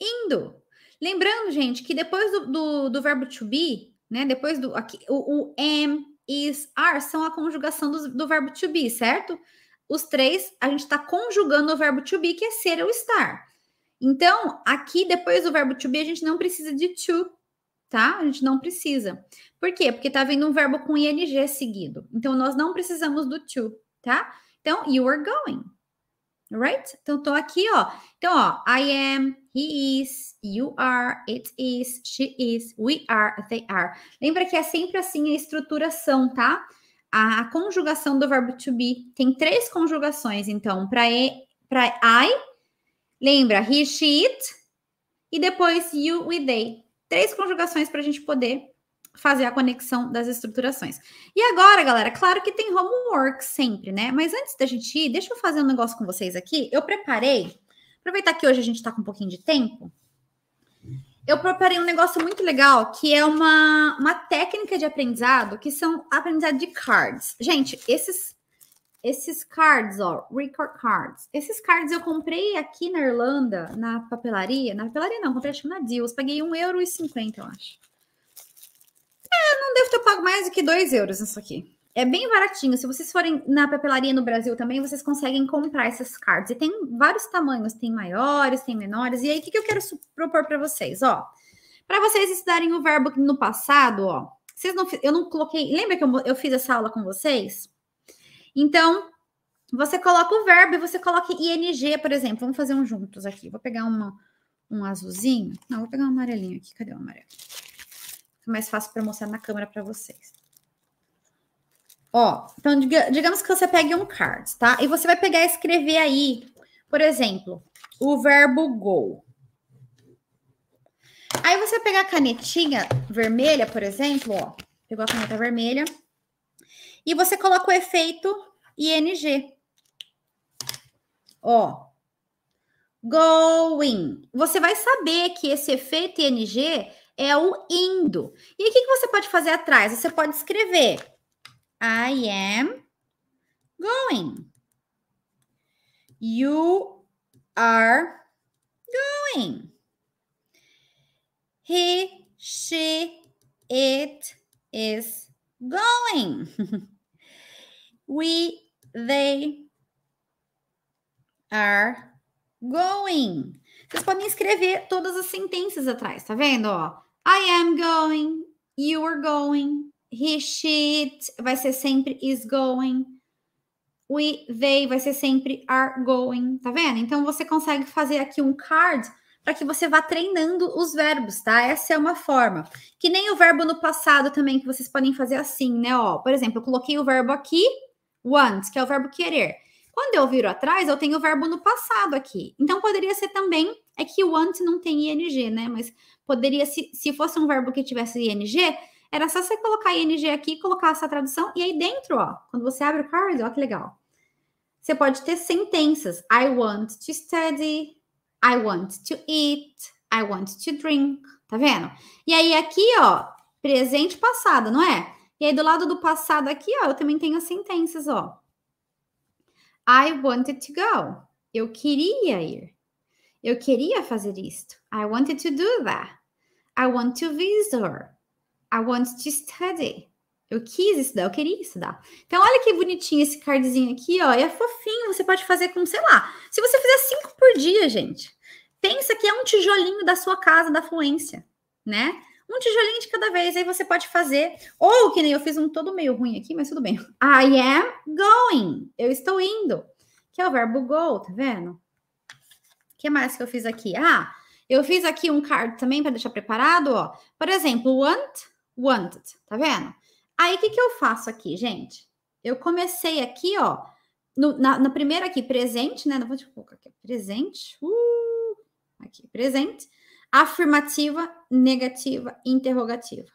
Speaker 1: indo. Lembrando, gente, que depois do, do, do verbo to be, né? Depois do aqui, o, o am, is, are são a conjugação do, do verbo to be, certo? Os três, a gente está conjugando o verbo to be, que é ser ou estar. Então, aqui, depois do verbo to be, a gente não precisa de to, tá? A gente não precisa. Por quê? Porque tá vindo um verbo com ing seguido. Então, nós não precisamos do to, tá? Então, you are going. Right? Então, tô aqui, ó. Então, ó, I am, he is, you are, it is, she is, we are, they are. Lembra que é sempre assim a estruturação, tá? A, a conjugação do verbo to be tem três conjugações, então, para para I, lembra, he, she, it, e depois you, we, they. Três conjugações para a gente poder fazer a conexão das estruturações. E agora, galera, claro que tem homework sempre, né? Mas antes da gente ir, deixa eu fazer um negócio com vocês aqui. Eu preparei, aproveitar que hoje a gente está com um pouquinho de tempo, eu preparei um negócio muito legal, que é uma, uma técnica de aprendizado, que são aprendizado de cards. Gente, esses esses cards, ó, record cards. Esses cards eu comprei aqui na Irlanda, na papelaria. Na papelaria não, comprei acho na Deals. Paguei 1,50€, eu acho. É, não devo ter pago mais do que 2 euros nisso aqui. É bem baratinho. Se vocês forem na papelaria no Brasil também, vocês conseguem comprar essas cards. E tem vários tamanhos, tem maiores, tem menores. E aí, o que, que eu quero propor para vocês? Ó, para vocês estudarem o verbo no passado, ó. Vocês não, eu não coloquei. Lembra que eu, eu fiz essa aula com vocês? Então, você coloca o verbo e você coloca ing, por exemplo. Vamos fazer um juntos aqui. Vou pegar uma, um azulzinho. Não, vou pegar um amarelinho aqui. Cadê o amarelo? Fica mais fácil para mostrar na câmera para vocês. Ó, então diga, digamos que você pegue um card, tá? E você vai pegar e escrever aí, por exemplo, o verbo go. Aí você pegar a canetinha vermelha, por exemplo, ó, pegou a caneta vermelha e você coloca o efeito ing. Ó, going. Você vai saber que esse efeito ing é o indo. E o que, que você pode fazer atrás? Você pode escrever I am going. You are going. He, she, it is going. We, they are going. Vocês podem escrever todas as sentenças atrás, tá vendo? Ó, I am going, you are going, he, she, it, vai ser sempre is going. We, they vai ser sempre are going, tá vendo? Então você consegue fazer aqui um card para que você vá treinando os verbos, tá? Essa é uma forma. Que nem o verbo no passado também que vocês podem fazer assim, né, ó. Por exemplo, eu coloquei o verbo aqui, want, que é o verbo querer. Quando eu viro atrás, eu tenho o verbo no passado aqui. Então poderia ser também é que o want não tem ING, né? Mas poderia, se, se fosse um verbo que tivesse ING, era só você colocar ING aqui, colocar essa tradução, e aí dentro, ó, quando você abre o card, ó, que legal. Você pode ter sentenças. I want to study, I want to eat, I want to drink, tá vendo? E aí aqui, ó, presente passado, não é? E aí do lado do passado aqui, ó, eu também tenho as sentenças, ó. I wanted to go. Eu queria ir. Eu queria fazer isto. I wanted to do that. I want to visit her. I want to study. Eu quis estudar, eu queria estudar. Então, olha que bonitinho esse cardzinho aqui, ó. É fofinho, você pode fazer com, sei lá. Se você fizer cinco por dia, gente, pensa que é um tijolinho da sua casa da fluência, né? Um tijolinho de cada vez, aí você pode fazer. Ou, que nem eu fiz um todo meio ruim aqui, mas tudo bem. I am going. Eu estou indo. Que é o verbo go, tá vendo? que mais que eu fiz aqui? Ah, eu fiz aqui um card também para deixar preparado, ó. Por exemplo, want, wanted, tá vendo? Aí, o que, que eu faço aqui, gente? Eu comecei aqui, ó, no, na, primeira aqui, presente, né? Não vou te colocar aqui, presente. Uh, aqui, presente. Afirmativa, negativa, interrogativa.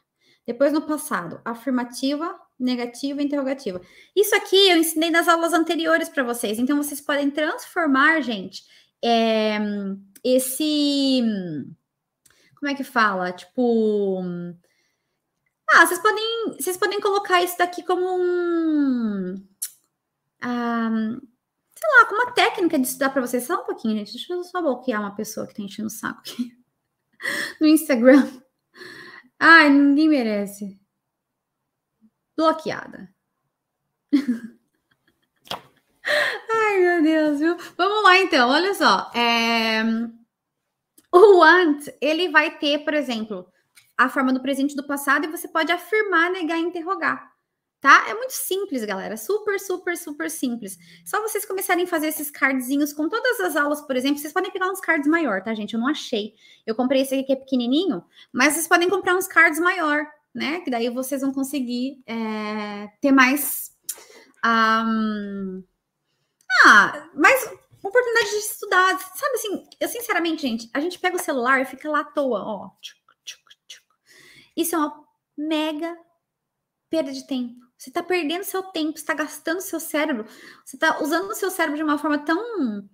Speaker 1: Depois, no passado, afirmativa, negativa, interrogativa. Isso aqui eu ensinei nas aulas anteriores para vocês. Então, vocês podem transformar, gente, é, esse. Como é que fala? Tipo. Ah, vocês podem, vocês podem colocar isso daqui como um. um ah, sei lá, como uma técnica de estudar para vocês. Só um pouquinho, gente. Deixa eu só bloquear uma pessoa que tá enchendo o saco aqui no Instagram. Ai, ninguém merece. Bloqueada. Ai, meu Deus, viu? Vamos lá, então. Olha só. É... O want, ele vai ter, por exemplo, a forma do presente do passado e você pode afirmar, negar e interrogar. Tá? É muito simples, galera. Super, super, super simples. Só vocês começarem a fazer esses cardzinhos com todas as aulas, por exemplo. Vocês podem pegar uns cards maior, tá, gente? Eu não achei. Eu comprei esse aqui que é pequenininho, mas vocês podem comprar uns cards maior, né? Que daí vocês vão conseguir é, ter mais. Um ah, mas oportunidade de estudar. Sabe assim, eu sinceramente, gente, a gente pega o celular e fica lá à toa, ó. Tchuc, tchuc, tchuc. Isso é uma mega perda de tempo. Você está perdendo seu tempo, está gastando seu cérebro, você está usando o seu cérebro de uma forma tão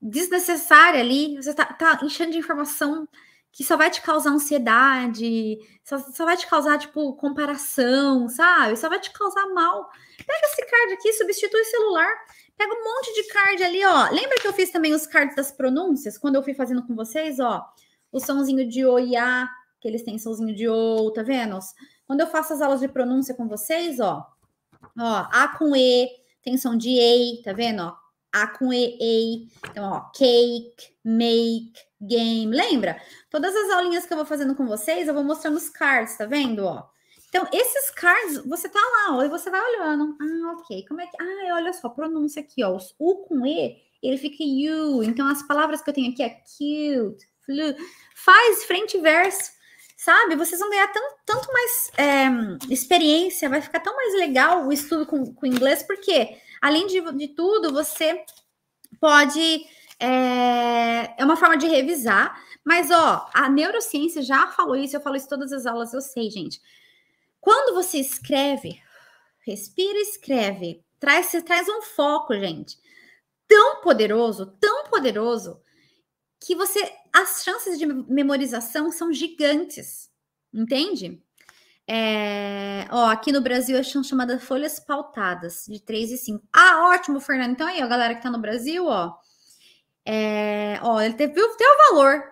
Speaker 1: desnecessária ali, você está tá enchendo de informação que só vai te causar ansiedade, só, só, vai te causar, tipo, comparação, sabe? Só vai te causar mal. Pega esse card aqui, substitui o celular, Pega um monte de card ali, ó. Lembra que eu fiz também os cards das pronúncias? Quando eu fui fazendo com vocês, ó. O sonzinho de O e A, que eles têm sonzinho de O, tá vendo? Quando eu faço as aulas de pronúncia com vocês, ó. Ó, A com E, tem som de EI, tá vendo? Ó, A com E, EI. Então, ó, cake, make, game. Lembra? Todas as aulinhas que eu vou fazendo com vocês, eu vou mostrando os cards, tá vendo? Ó. Então, esses cards, você tá lá, ó, e você vai olhando. Ah, ok. Como é que. Ah, olha só, pronúncia aqui, ó. Os U com E, ele fica you. Então, as palavras que eu tenho aqui é cute, flu. Faz frente e verso, sabe? Vocês vão ganhar tão, tanto mais é, experiência, vai ficar tão mais legal o estudo com, com inglês, porque, além de, de tudo, você pode. É, é uma forma de revisar, mas ó, a neurociência já falou isso, eu falo isso em todas as aulas, eu sei, gente quando você escreve, respira e escreve, traz, você traz um foco, gente, tão poderoso, tão poderoso, que você as chances de memorização são gigantes, entende? É, ó, aqui no Brasil elas são chamadas folhas pautadas, de 3 e 5. Ah, ótimo, Fernando. Então aí, ó, galera que tá no Brasil, ó. É, ó, ele teve, teve o valor.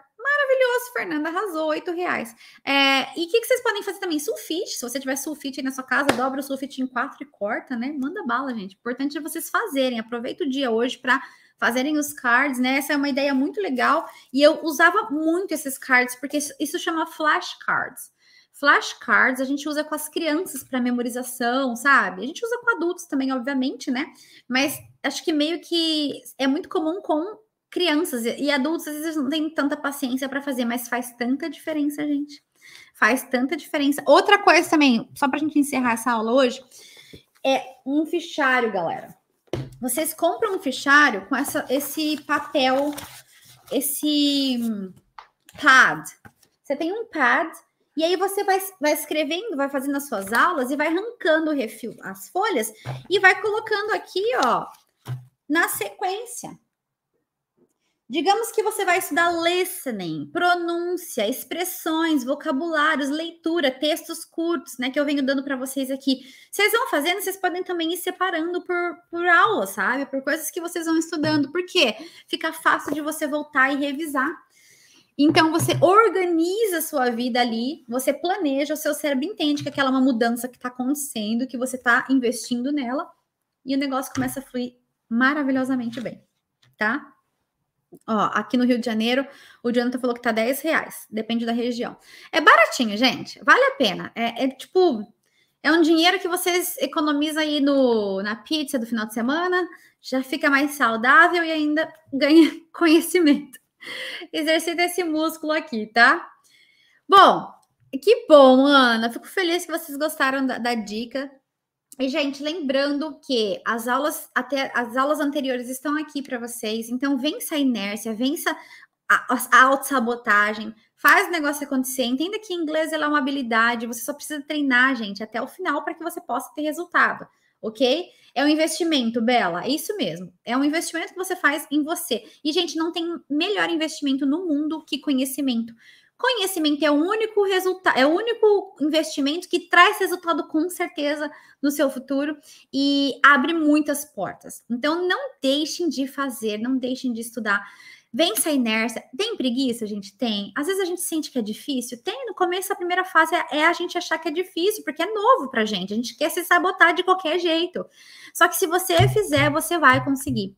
Speaker 1: Maravilhoso, Fernanda arrasou, oito reais. É, e o que, que, vocês podem fazer também? Sulfite, se você tiver sulfite aí na sua casa, dobra o sulfite em quatro e corta, né? Manda bala, gente. O importante é vocês fazerem. Aproveita o dia hoje para fazerem os cards, né? Essa é uma ideia muito legal. E eu usava muito esses cards, porque isso chama flashcards. Flashcards a gente usa com as crianças para memorização, sabe? A gente usa com adultos também, obviamente, né? Mas acho que meio que é muito comum com crianças e adultos às vezes não tem tanta paciência para fazer, mas faz tanta diferença, gente. Faz tanta diferença. Outra coisa também, só para a gente encerrar essa aula hoje, é um fichário, galera. Vocês compram um fichário com essa, esse papel, esse hum, pad. Você tem um pad e aí você vai, vai escrevendo, vai fazendo as suas aulas e vai arrancando o refil, as folhas e vai colocando aqui, ó, na sequência. Digamos que você vai estudar listening, pronúncia, expressões, vocabulários, leitura, textos curtos, né, que eu venho dando para vocês aqui. Vocês vão fazendo, vocês podem também ir separando por, por aula, sabe? Por coisas que vocês vão estudando, porque fica fácil de você voltar e revisar. Então você organiza a sua vida ali, você planeja, o seu cérebro entende que aquela é uma mudança que está acontecendo, que você está investindo nela, e o negócio começa a fluir maravilhosamente bem, tá? Ó, aqui no Rio de Janeiro, o Jonathan falou que tá 10 reais, depende da região. É baratinho, gente, vale a pena. É, é tipo, é um dinheiro que vocês economizam aí no, na pizza do final de semana, já fica mais saudável e ainda ganha conhecimento. Exercita esse músculo aqui, tá? Bom, que bom, Ana. Fico feliz que vocês gostaram da, da dica. E, gente, lembrando que as aulas, até as aulas anteriores estão aqui para vocês. Então, vença a inércia, vença a, a autossabotagem, faz o negócio acontecer. Entenda que inglês é uma habilidade, você só precisa treinar, gente, até o final para que você possa ter resultado, ok? É um investimento, Bela, é isso mesmo. É um investimento que você faz em você. E, gente, não tem melhor investimento no mundo que conhecimento. Conhecimento é o único resultado, é o único investimento que traz resultado com certeza no seu futuro e abre muitas portas. Então não deixem de fazer, não deixem de estudar. Vença a inércia. Tem preguiça? A gente tem. Às vezes a gente sente que é difícil. Tem. No começo, a primeira fase é, é a gente achar que é difícil, porque é novo pra gente. A gente quer se sabotar de qualquer jeito. Só que se você fizer, você vai conseguir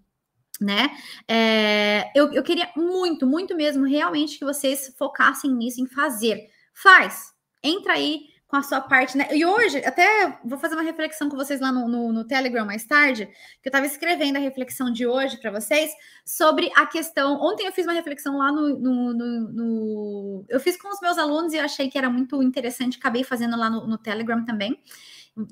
Speaker 1: né? É, eu, eu queria muito, muito mesmo, realmente, que vocês focassem nisso, em fazer. Faz, entra aí com a sua parte, né? E hoje, até vou fazer uma reflexão com vocês lá no, no, no Telegram mais tarde, que eu estava escrevendo a reflexão de hoje para vocês sobre a questão. Ontem eu fiz uma reflexão lá no, no, Eu fiz com os meus alunos e eu achei que era muito interessante, acabei fazendo lá no Telegram também.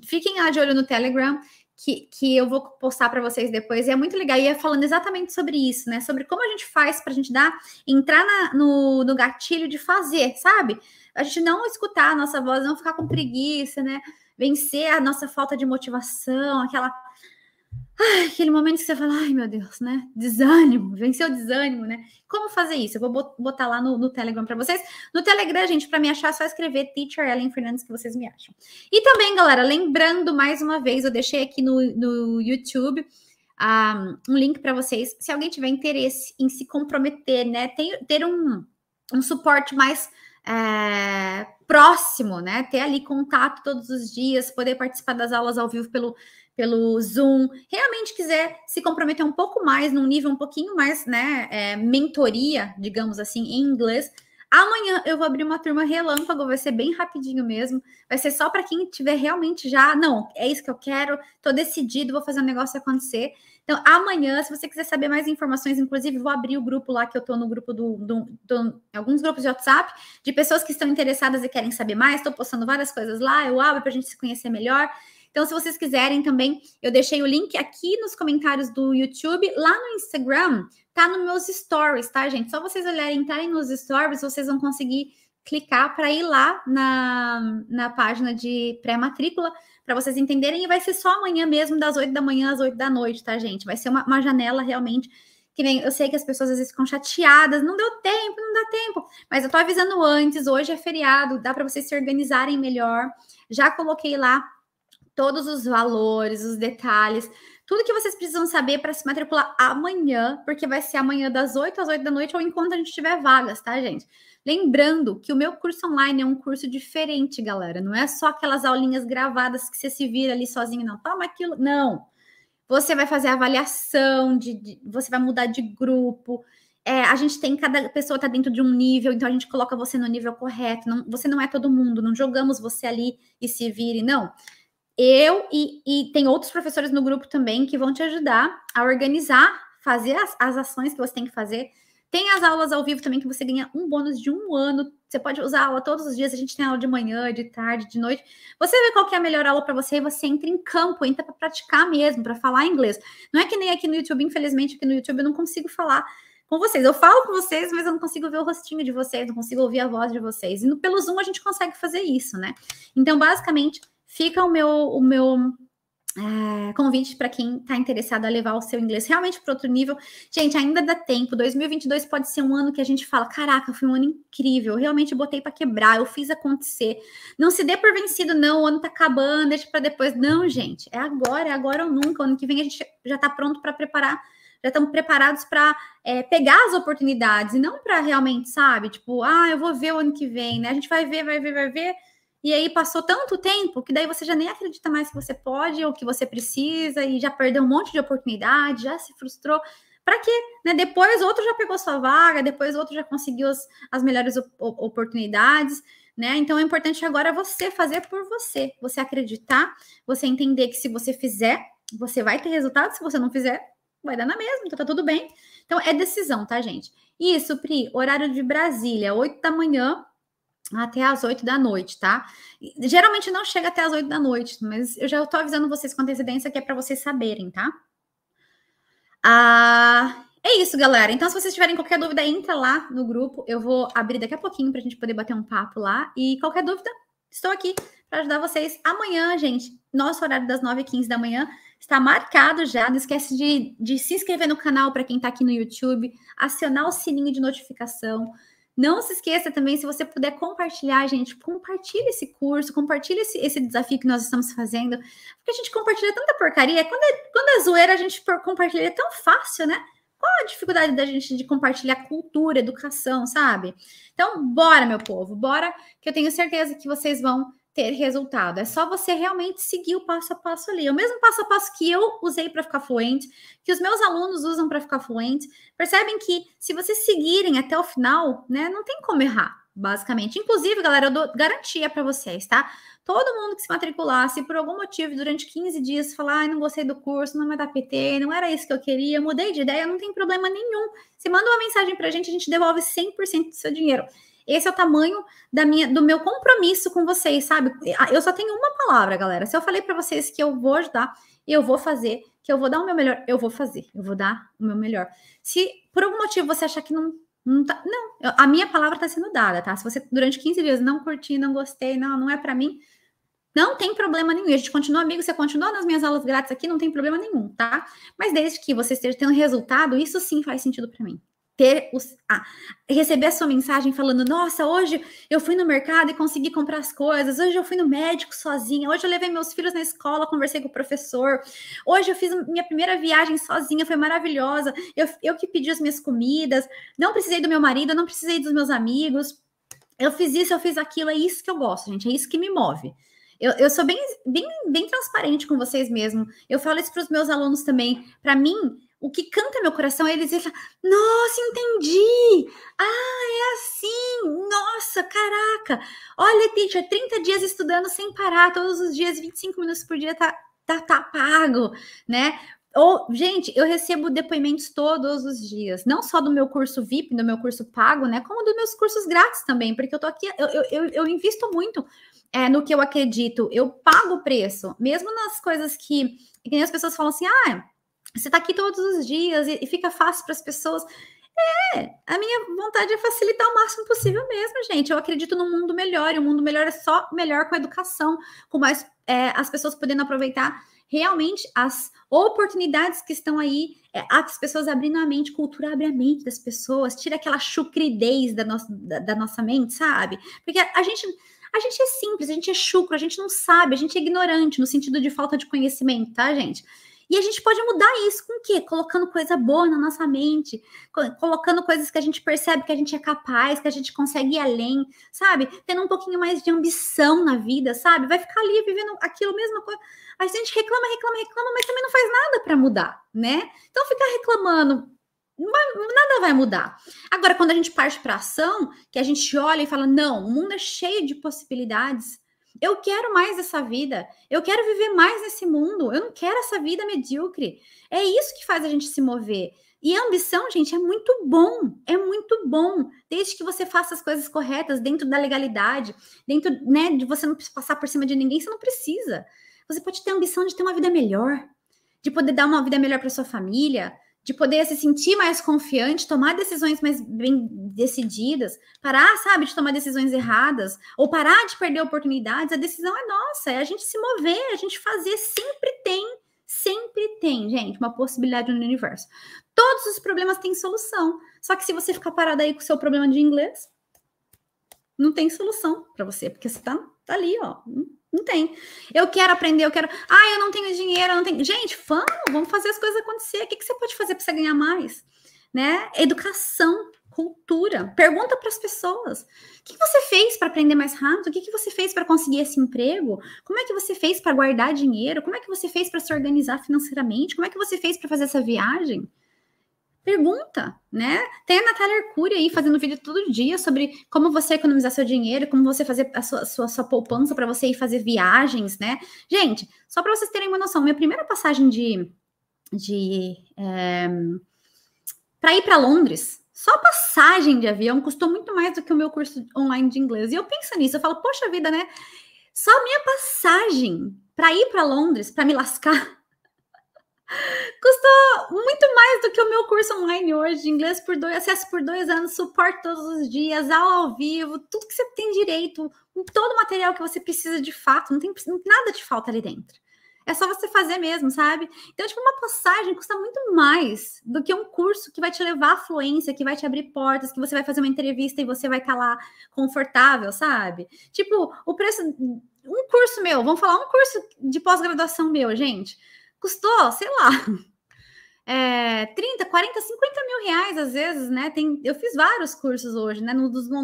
Speaker 1: Fiquem lá de olho no Telegram que, que eu vou postar para vocês depois. E é muito legal. E é falando exatamente sobre isso, né? Sobre como a gente faz para a gente dar, entrar na, no, no gatilho de fazer, sabe? A gente não escutar a nossa voz, não ficar com preguiça, né? Vencer a nossa falta de motivação, aquela Ai, aquele momento que você fala, ai meu Deus, né? Desânimo, venceu o desânimo, né? Como fazer isso? Eu vou botar lá no, no Telegram para vocês. No Telegram, gente, para me achar, é só escrever Teacher Ellen Fernandes que vocês me acham. E também, galera, lembrando mais uma vez, eu deixei aqui no, no YouTube um, ah, um link para vocês. Se alguém tiver interesse em se comprometer, né? Ter, ter um, um suporte mais. É, próximo, né? Ter ali contato todos os dias, poder participar das aulas ao vivo pelo, pelo Zoom, realmente quiser se comprometer um pouco mais, num nível um pouquinho mais, né, é, mentoria, digamos assim, em inglês, Amanhã eu vou abrir uma turma relâmpago, vai ser bem rapidinho mesmo. Vai ser só para quem tiver realmente já, não, é isso que eu quero, estou decidido, vou fazer o um negócio acontecer. Então, amanhã, se você quiser saber mais informações, inclusive, vou abrir o grupo lá que eu estou no grupo do, do, do alguns grupos de WhatsApp de pessoas que estão interessadas e querem saber mais. Estou postando várias coisas lá, eu abro para a gente se conhecer melhor. Então, se vocês quiserem também, eu deixei o link aqui nos comentários do YouTube, lá no Instagram, tá nos meus stories, tá, gente? Só vocês olharem, entrarem nos stories, vocês vão conseguir clicar para ir lá na, na página de pré-matrícula para vocês entenderem. E vai ser só amanhã mesmo, das 8 da manhã às 8 da noite, tá, gente? Vai ser uma, uma janela realmente. Que nem eu sei que as pessoas às vezes ficam chateadas, não deu tempo, não dá tempo. Mas eu tô avisando antes, hoje é feriado, dá para vocês se organizarem melhor. Já coloquei lá todos os valores, os detalhes, tudo que vocês precisam saber para se matricular amanhã, porque vai ser amanhã das 8 às 8 da noite ou enquanto a gente tiver vagas, tá, gente? Lembrando que o meu curso online é um curso diferente, galera. Não é só aquelas aulinhas gravadas que você se vira ali sozinho, não. Toma aquilo. Não. Você vai fazer avaliação, de, de você vai mudar de grupo. É, a gente tem cada pessoa está dentro de um nível, então a gente coloca você no nível correto. Não, você não é todo mundo, não jogamos você ali e se vire, não eu e, e, tem outros professores no grupo também que vão te ajudar a organizar, fazer as, as, ações que você tem que fazer. Tem as aulas ao vivo também que você ganha um bônus de um ano. Você pode usar a aula todos os dias. A gente tem aula de manhã, de tarde, de noite. Você vê qual que é a melhor aula para você e você entra em campo, entra para praticar mesmo, para falar inglês. Não é que nem aqui no YouTube, infelizmente, aqui no YouTube eu não consigo falar com vocês. Eu falo com vocês, mas eu não consigo ver o rostinho de vocês, não consigo ouvir a voz de vocês. E no, pelo Zoom a gente consegue fazer isso, né? Então, basicamente, fica o meu, o meu é, convite para quem está interessado a levar o seu inglês realmente para outro nível. Gente, ainda dá tempo. 2022 pode ser um ano que a gente fala: caraca, foi um ano incrível. Eu realmente botei para quebrar, eu fiz acontecer. Não se dê por vencido, não. O ano está acabando, deixa para depois. Não, gente, é agora, é agora ou nunca. O ano que vem a gente já está pronto para preparar. Já estamos preparados para é, pegar as oportunidades e não para realmente, sabe? Tipo, ah, eu vou ver o ano que vem, né? A gente vai ver, vai ver, vai ver e aí passou tanto tempo que daí você já nem acredita mais que você pode ou que você precisa e já perdeu um monte de oportunidade, já se frustrou. Para quê? Né? Depois outro já pegou sua vaga, depois outro já conseguiu as, as melhores oportunidades. Né? Então é importante agora você fazer por você, você acreditar, você entender que se você fizer, você vai ter resultado, se você não fizer, vai dar na mesma, então tá tudo bem. Então é decisão, tá, gente? Isso, Pri, horário de Brasília, 8 da manhã até as 8 da noite, tá? Geralmente não chega até as 8 da noite, mas eu já estou avisando vocês com antecedência que é para vocês saberem, tá? Ah, é isso, galera. Então, se vocês tiverem qualquer dúvida, entra lá no grupo. Eu vou abrir daqui a pouquinho para a gente poder bater um papo lá. E qualquer dúvida, estou aqui para ajudar vocês. Amanhã, gente, nosso horário das 9h15 da manhã está marcado já. Não esquece de, de se inscrever no canal para quem está aqui no YouTube, acionar o sininho de notificação. Não se esqueça também, se você puder compartilhar, gente, compartilhe esse curso, compartilhe esse, esse, desafio que nós estamos fazendo, porque a gente compartilha tanta porcaria, quando é, quando é zoeira a gente compartilha é tão fácil, né? Qual a dificuldade da gente de compartilhar cultura, educação, sabe? Então, bora, meu povo, bora, que eu tenho certeza que vocês vão ter resultado. É só você realmente seguir o passo a passo ali. É o mesmo passo a passo que eu usei para ficar fluente, que os meus alunos usam para ficar fluente. Percebem que se vocês seguirem até o final, né, não tem como errar, basicamente. Inclusive, galera, eu dou garantia para vocês, tá? Todo mundo que se matriculasse por algum motivo durante 15 dias falar, não gostei do curso, não me da PT, não era isso que eu queria, mudei de ideia, não tem problema nenhum. Você manda uma mensagem para a gente, a gente devolve 100% do seu dinheiro. Esse é o tamanho da minha, do meu compromisso com vocês, sabe? Ah, eu só tenho uma palavra, galera. Se eu falei para vocês que eu vou ajudar, eu vou fazer, que eu vou dar o meu melhor, eu vou fazer, eu vou dar o meu melhor. Se por algum motivo você achar que não não, tá, não a minha palavra está sendo dada, tá? Se você durante 15 dias não curti, não gostei, não, não é para mim, não tem problema nenhum. A gente continua amigo, você continua nas minhas aulas grátis aqui, não tem problema nenhum, tá? Mas desde que você esteja tendo resultado, isso sim faz sentido para mim ter os, ah, receber a sua mensagem falando: Nossa, hoje eu fui no mercado e consegui comprar as coisas, hoje eu fui no médico sozinha, hoje eu levei meus filhos na escola, conversei com o professor, hoje eu fiz minha primeira viagem sozinha, foi maravilhosa, eu, eu que pedi as minhas comidas, não precisei do meu marido, não precisei dos meus amigos, eu fiz isso, eu fiz aquilo, é isso que eu gosto, gente, é isso que me move. Eu, eu sou bem, bem, bem transparente com vocês mesmo. Eu falo isso para os meus alunos também. Para mim, o que canta meu coração é eles dizer, nossa, entendi! Ah, é assim! Nossa, caraca! Olha, teacher, é 30 dias estudando sem parar, todos os dias, 25 minutos por dia, tá, tá, tá pago, né? Ou, gente, eu recebo depoimentos todos os dias, não só do meu curso VIP, do meu curso pago, né? Como dos meus cursos grátis também, porque eu tô aqui, eu, eu, eu invisto muito é, no que eu acredito, eu pago o preço, mesmo nas coisas que, que as pessoas falam assim, ah, você está aqui todos os dias e, e fica fácil para as pessoas. É, a minha vontade é facilitar o máximo possível mesmo, gente. Eu acredito num mundo melhor, e o um mundo melhor é só melhor com a educação, com mais é, as pessoas podendo aproveitar realmente as oportunidades que estão aí, é, as pessoas abrindo a mente, cultura abre a mente das pessoas, tira aquela chucridez da nossa, da, da nossa mente, sabe? Porque a, a gente. A gente é simples, a gente é chucro, a gente não sabe, a gente é ignorante no sentido de falta de conhecimento, tá, gente? E a gente pode mudar isso com o quê? Colocando coisa boa na nossa mente, colocando coisas que a gente percebe que a gente é capaz, que a gente consegue ir além, sabe? Tendo um pouquinho mais de ambição na vida, sabe? Vai ficar ali vivendo aquilo mesma coisa. A gente reclama, reclama, reclama, mas também não faz nada para mudar, né? Então ficar reclamando nada vai mudar. Agora, quando a gente parte para ação, que a gente olha e fala, não, o mundo é cheio de possibilidades, eu quero mais essa vida. Eu quero viver mais nesse mundo. Eu não quero essa vida medíocre. É isso que faz a gente se mover. E a ambição, gente, é muito bom, é muito bom, desde que você faça as coisas corretas dentro da legalidade, dentro, né, de você não passar por cima de ninguém, você não precisa. Você pode ter a ambição de ter uma vida melhor, de poder dar uma vida melhor para sua família, de poder se sentir mais confiante, tomar decisões mais bem decididas, parar, sabe, de tomar decisões erradas, ou parar de perder oportunidades, a decisão é nossa, é a gente se mover, a gente fazer, sempre tem, sempre tem, gente, uma possibilidade no universo. Todos os problemas têm solução, só que se você ficar parado aí com o seu problema de inglês, não tem solução para você, porque você tá, tá ali, ó, não tem. Eu quero aprender, eu quero. Ah, eu não tenho dinheiro, eu não tenho. Gente, vamos, vamos fazer as coisas acontecer. O que, que você pode fazer para você ganhar mais? Né? Educação, cultura. Pergunta para as pessoas: o que, que você fez para aprender mais rápido? O que, que você fez para conseguir esse emprego? Como é que você fez para guardar dinheiro? Como é que você fez para se organizar financeiramente? Como é que você fez para fazer essa viagem? Pergunta, né? Tem a Natália Arcuri aí fazendo vídeo todo dia sobre como você economizar seu dinheiro, como você fazer a sua, sua, sua poupança para você ir fazer viagens, né? Gente, só para vocês terem uma noção, minha primeira passagem de. de é, eh, para ir para Londres, só passagem de avião custou muito mais do que o meu curso online de inglês. E eu penso nisso, eu falo, poxa vida, né? Só minha passagem para ir para Londres, para me lascar Custou muito mais do que o meu curso online hoje, inglês por dois, acesso por dois anos, suporte todos os dias, aula ao vivo, tudo que você tem direito, todo o material que você precisa de fato, não tem nada de falta ali dentro. É só você fazer mesmo, sabe? Então, tipo, uma passagem custa muito mais do que um curso que vai te levar à fluência, que vai te abrir portas, que você vai fazer uma entrevista e você vai estar tá lá confortável, sabe? Tipo, o preço. Um curso meu, vamos falar um curso de pós-graduação meu, gente custou, sei lá, é, 30, 40, 50 mil reais, às vezes, né? Tem, eu fiz vários cursos hoje, né?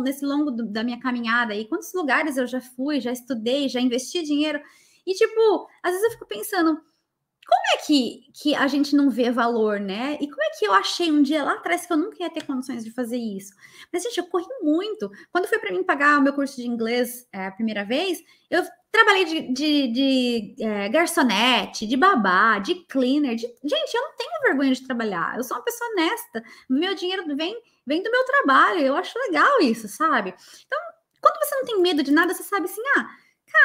Speaker 1: nesse longo do, da minha caminhada aí, quantos lugares eu já fui, já estudei, já investi dinheiro. E, tipo, às vezes eu fico pensando, como é que, que a gente não vê valor, né? E como é que eu achei um dia lá atrás que eu nunca ia ter condições de fazer isso? Mas, gente, eu corri muito. Quando foi para mim pagar o meu curso de inglês é, a primeira vez, eu Trabalhei de, de, de é, garçonete, de babá, de cleaner. De... Gente, eu não tenho vergonha de trabalhar. Eu sou uma pessoa honesta. Meu dinheiro vem, vem do meu trabalho. Eu acho legal isso, sabe? Então, quando você não tem medo de nada, você sabe assim: ah,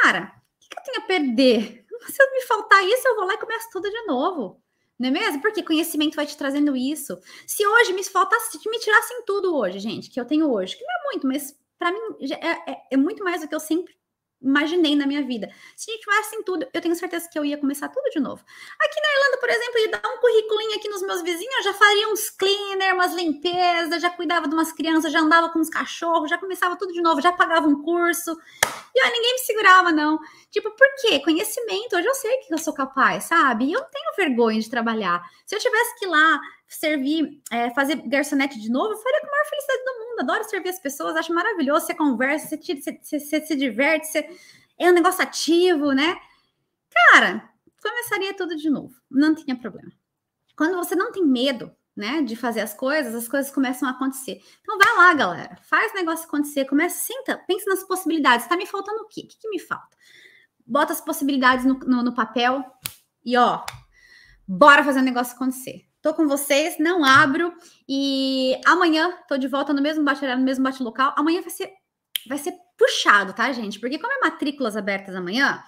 Speaker 1: cara, o que, que eu tenho a perder? Se me faltar isso, eu vou lá e começo tudo de novo. Não é mesmo? Porque conhecimento vai te trazendo isso. Se hoje me faltasse, se me tirassem tudo hoje, gente, que eu tenho hoje, que não é muito, mas para mim é, é, é, muito mais do que eu sempre imaginei na minha vida. Se a gente tivesse em tudo, eu tenho certeza que eu ia começar tudo de novo. Aqui na Irlanda, por exemplo, ia dar um currículo aqui nos meus vizinhos, eu já faria uns cleaner, umas limpezas, já cuidava de umas crianças, já andava com uns cachorros, já começava tudo de novo, já pagava um curso. E ó, ninguém me segurava, não. Tipo, por quê? Conhecimento, hoje eu sei que eu sou capaz, sabe? E eu não tenho vergonha de trabalhar. Se eu tivesse que ir lá servir, é, fazer garçonete de novo, eu faria com a maior felicidade do mundo. Adoro servir as pessoas, acho maravilhoso. Você conversa, você, tira, você, você, você se diverte, você... é um negócio ativo, né? Cara, começaria tudo de novo, não tinha problema. Quando você não tem medo, né, de fazer as coisas, as coisas começam a acontecer. Então vai lá, galera, faz o negócio acontecer, começa, senta, pensa nas possibilidades. Tá me faltando o quê? O que, que me falta? Bota as possibilidades no, no, no papel e ó, bora fazer o negócio acontecer. Tô com vocês, não abro. E amanhã tô de volta no mesmo bate no mesmo bate local. Amanhã vai ser, vai ser puxado, tá, gente? Porque como é matrículas abertas amanhã,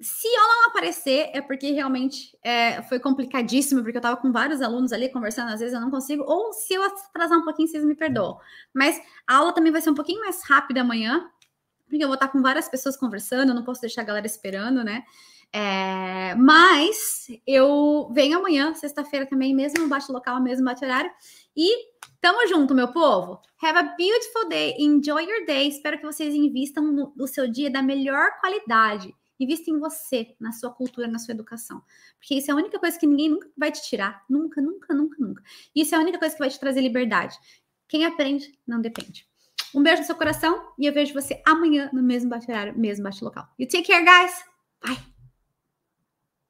Speaker 1: se ela não aparecer, é porque realmente é, foi complicadíssimo, porque eu tava com vários alunos ali conversando, às vezes eu não consigo, ou se eu atrasar um pouquinho, vocês me perdoam. Mas a aula também vai ser um pouquinho mais rápida amanhã, porque eu vou estar com várias pessoas conversando, eu não posso deixar a galera esperando, né? É, mas eu venho amanhã, sexta-feira também, mesmo bate local, mesmo bate horário. E tamo junto, meu povo. Have a beautiful day. Enjoy your day. Espero que vocês invistam no, no seu dia da melhor qualidade. Invista em você, na sua cultura, na sua educação. Porque isso é a única coisa que ninguém nunca vai te tirar. Nunca, nunca, nunca, nunca. isso é a única coisa que vai te trazer liberdade. Quem aprende, não depende. Um beijo no seu coração e eu vejo você amanhã no mesmo bate-horário, mesmo bate-local. You take care, guys. Bye.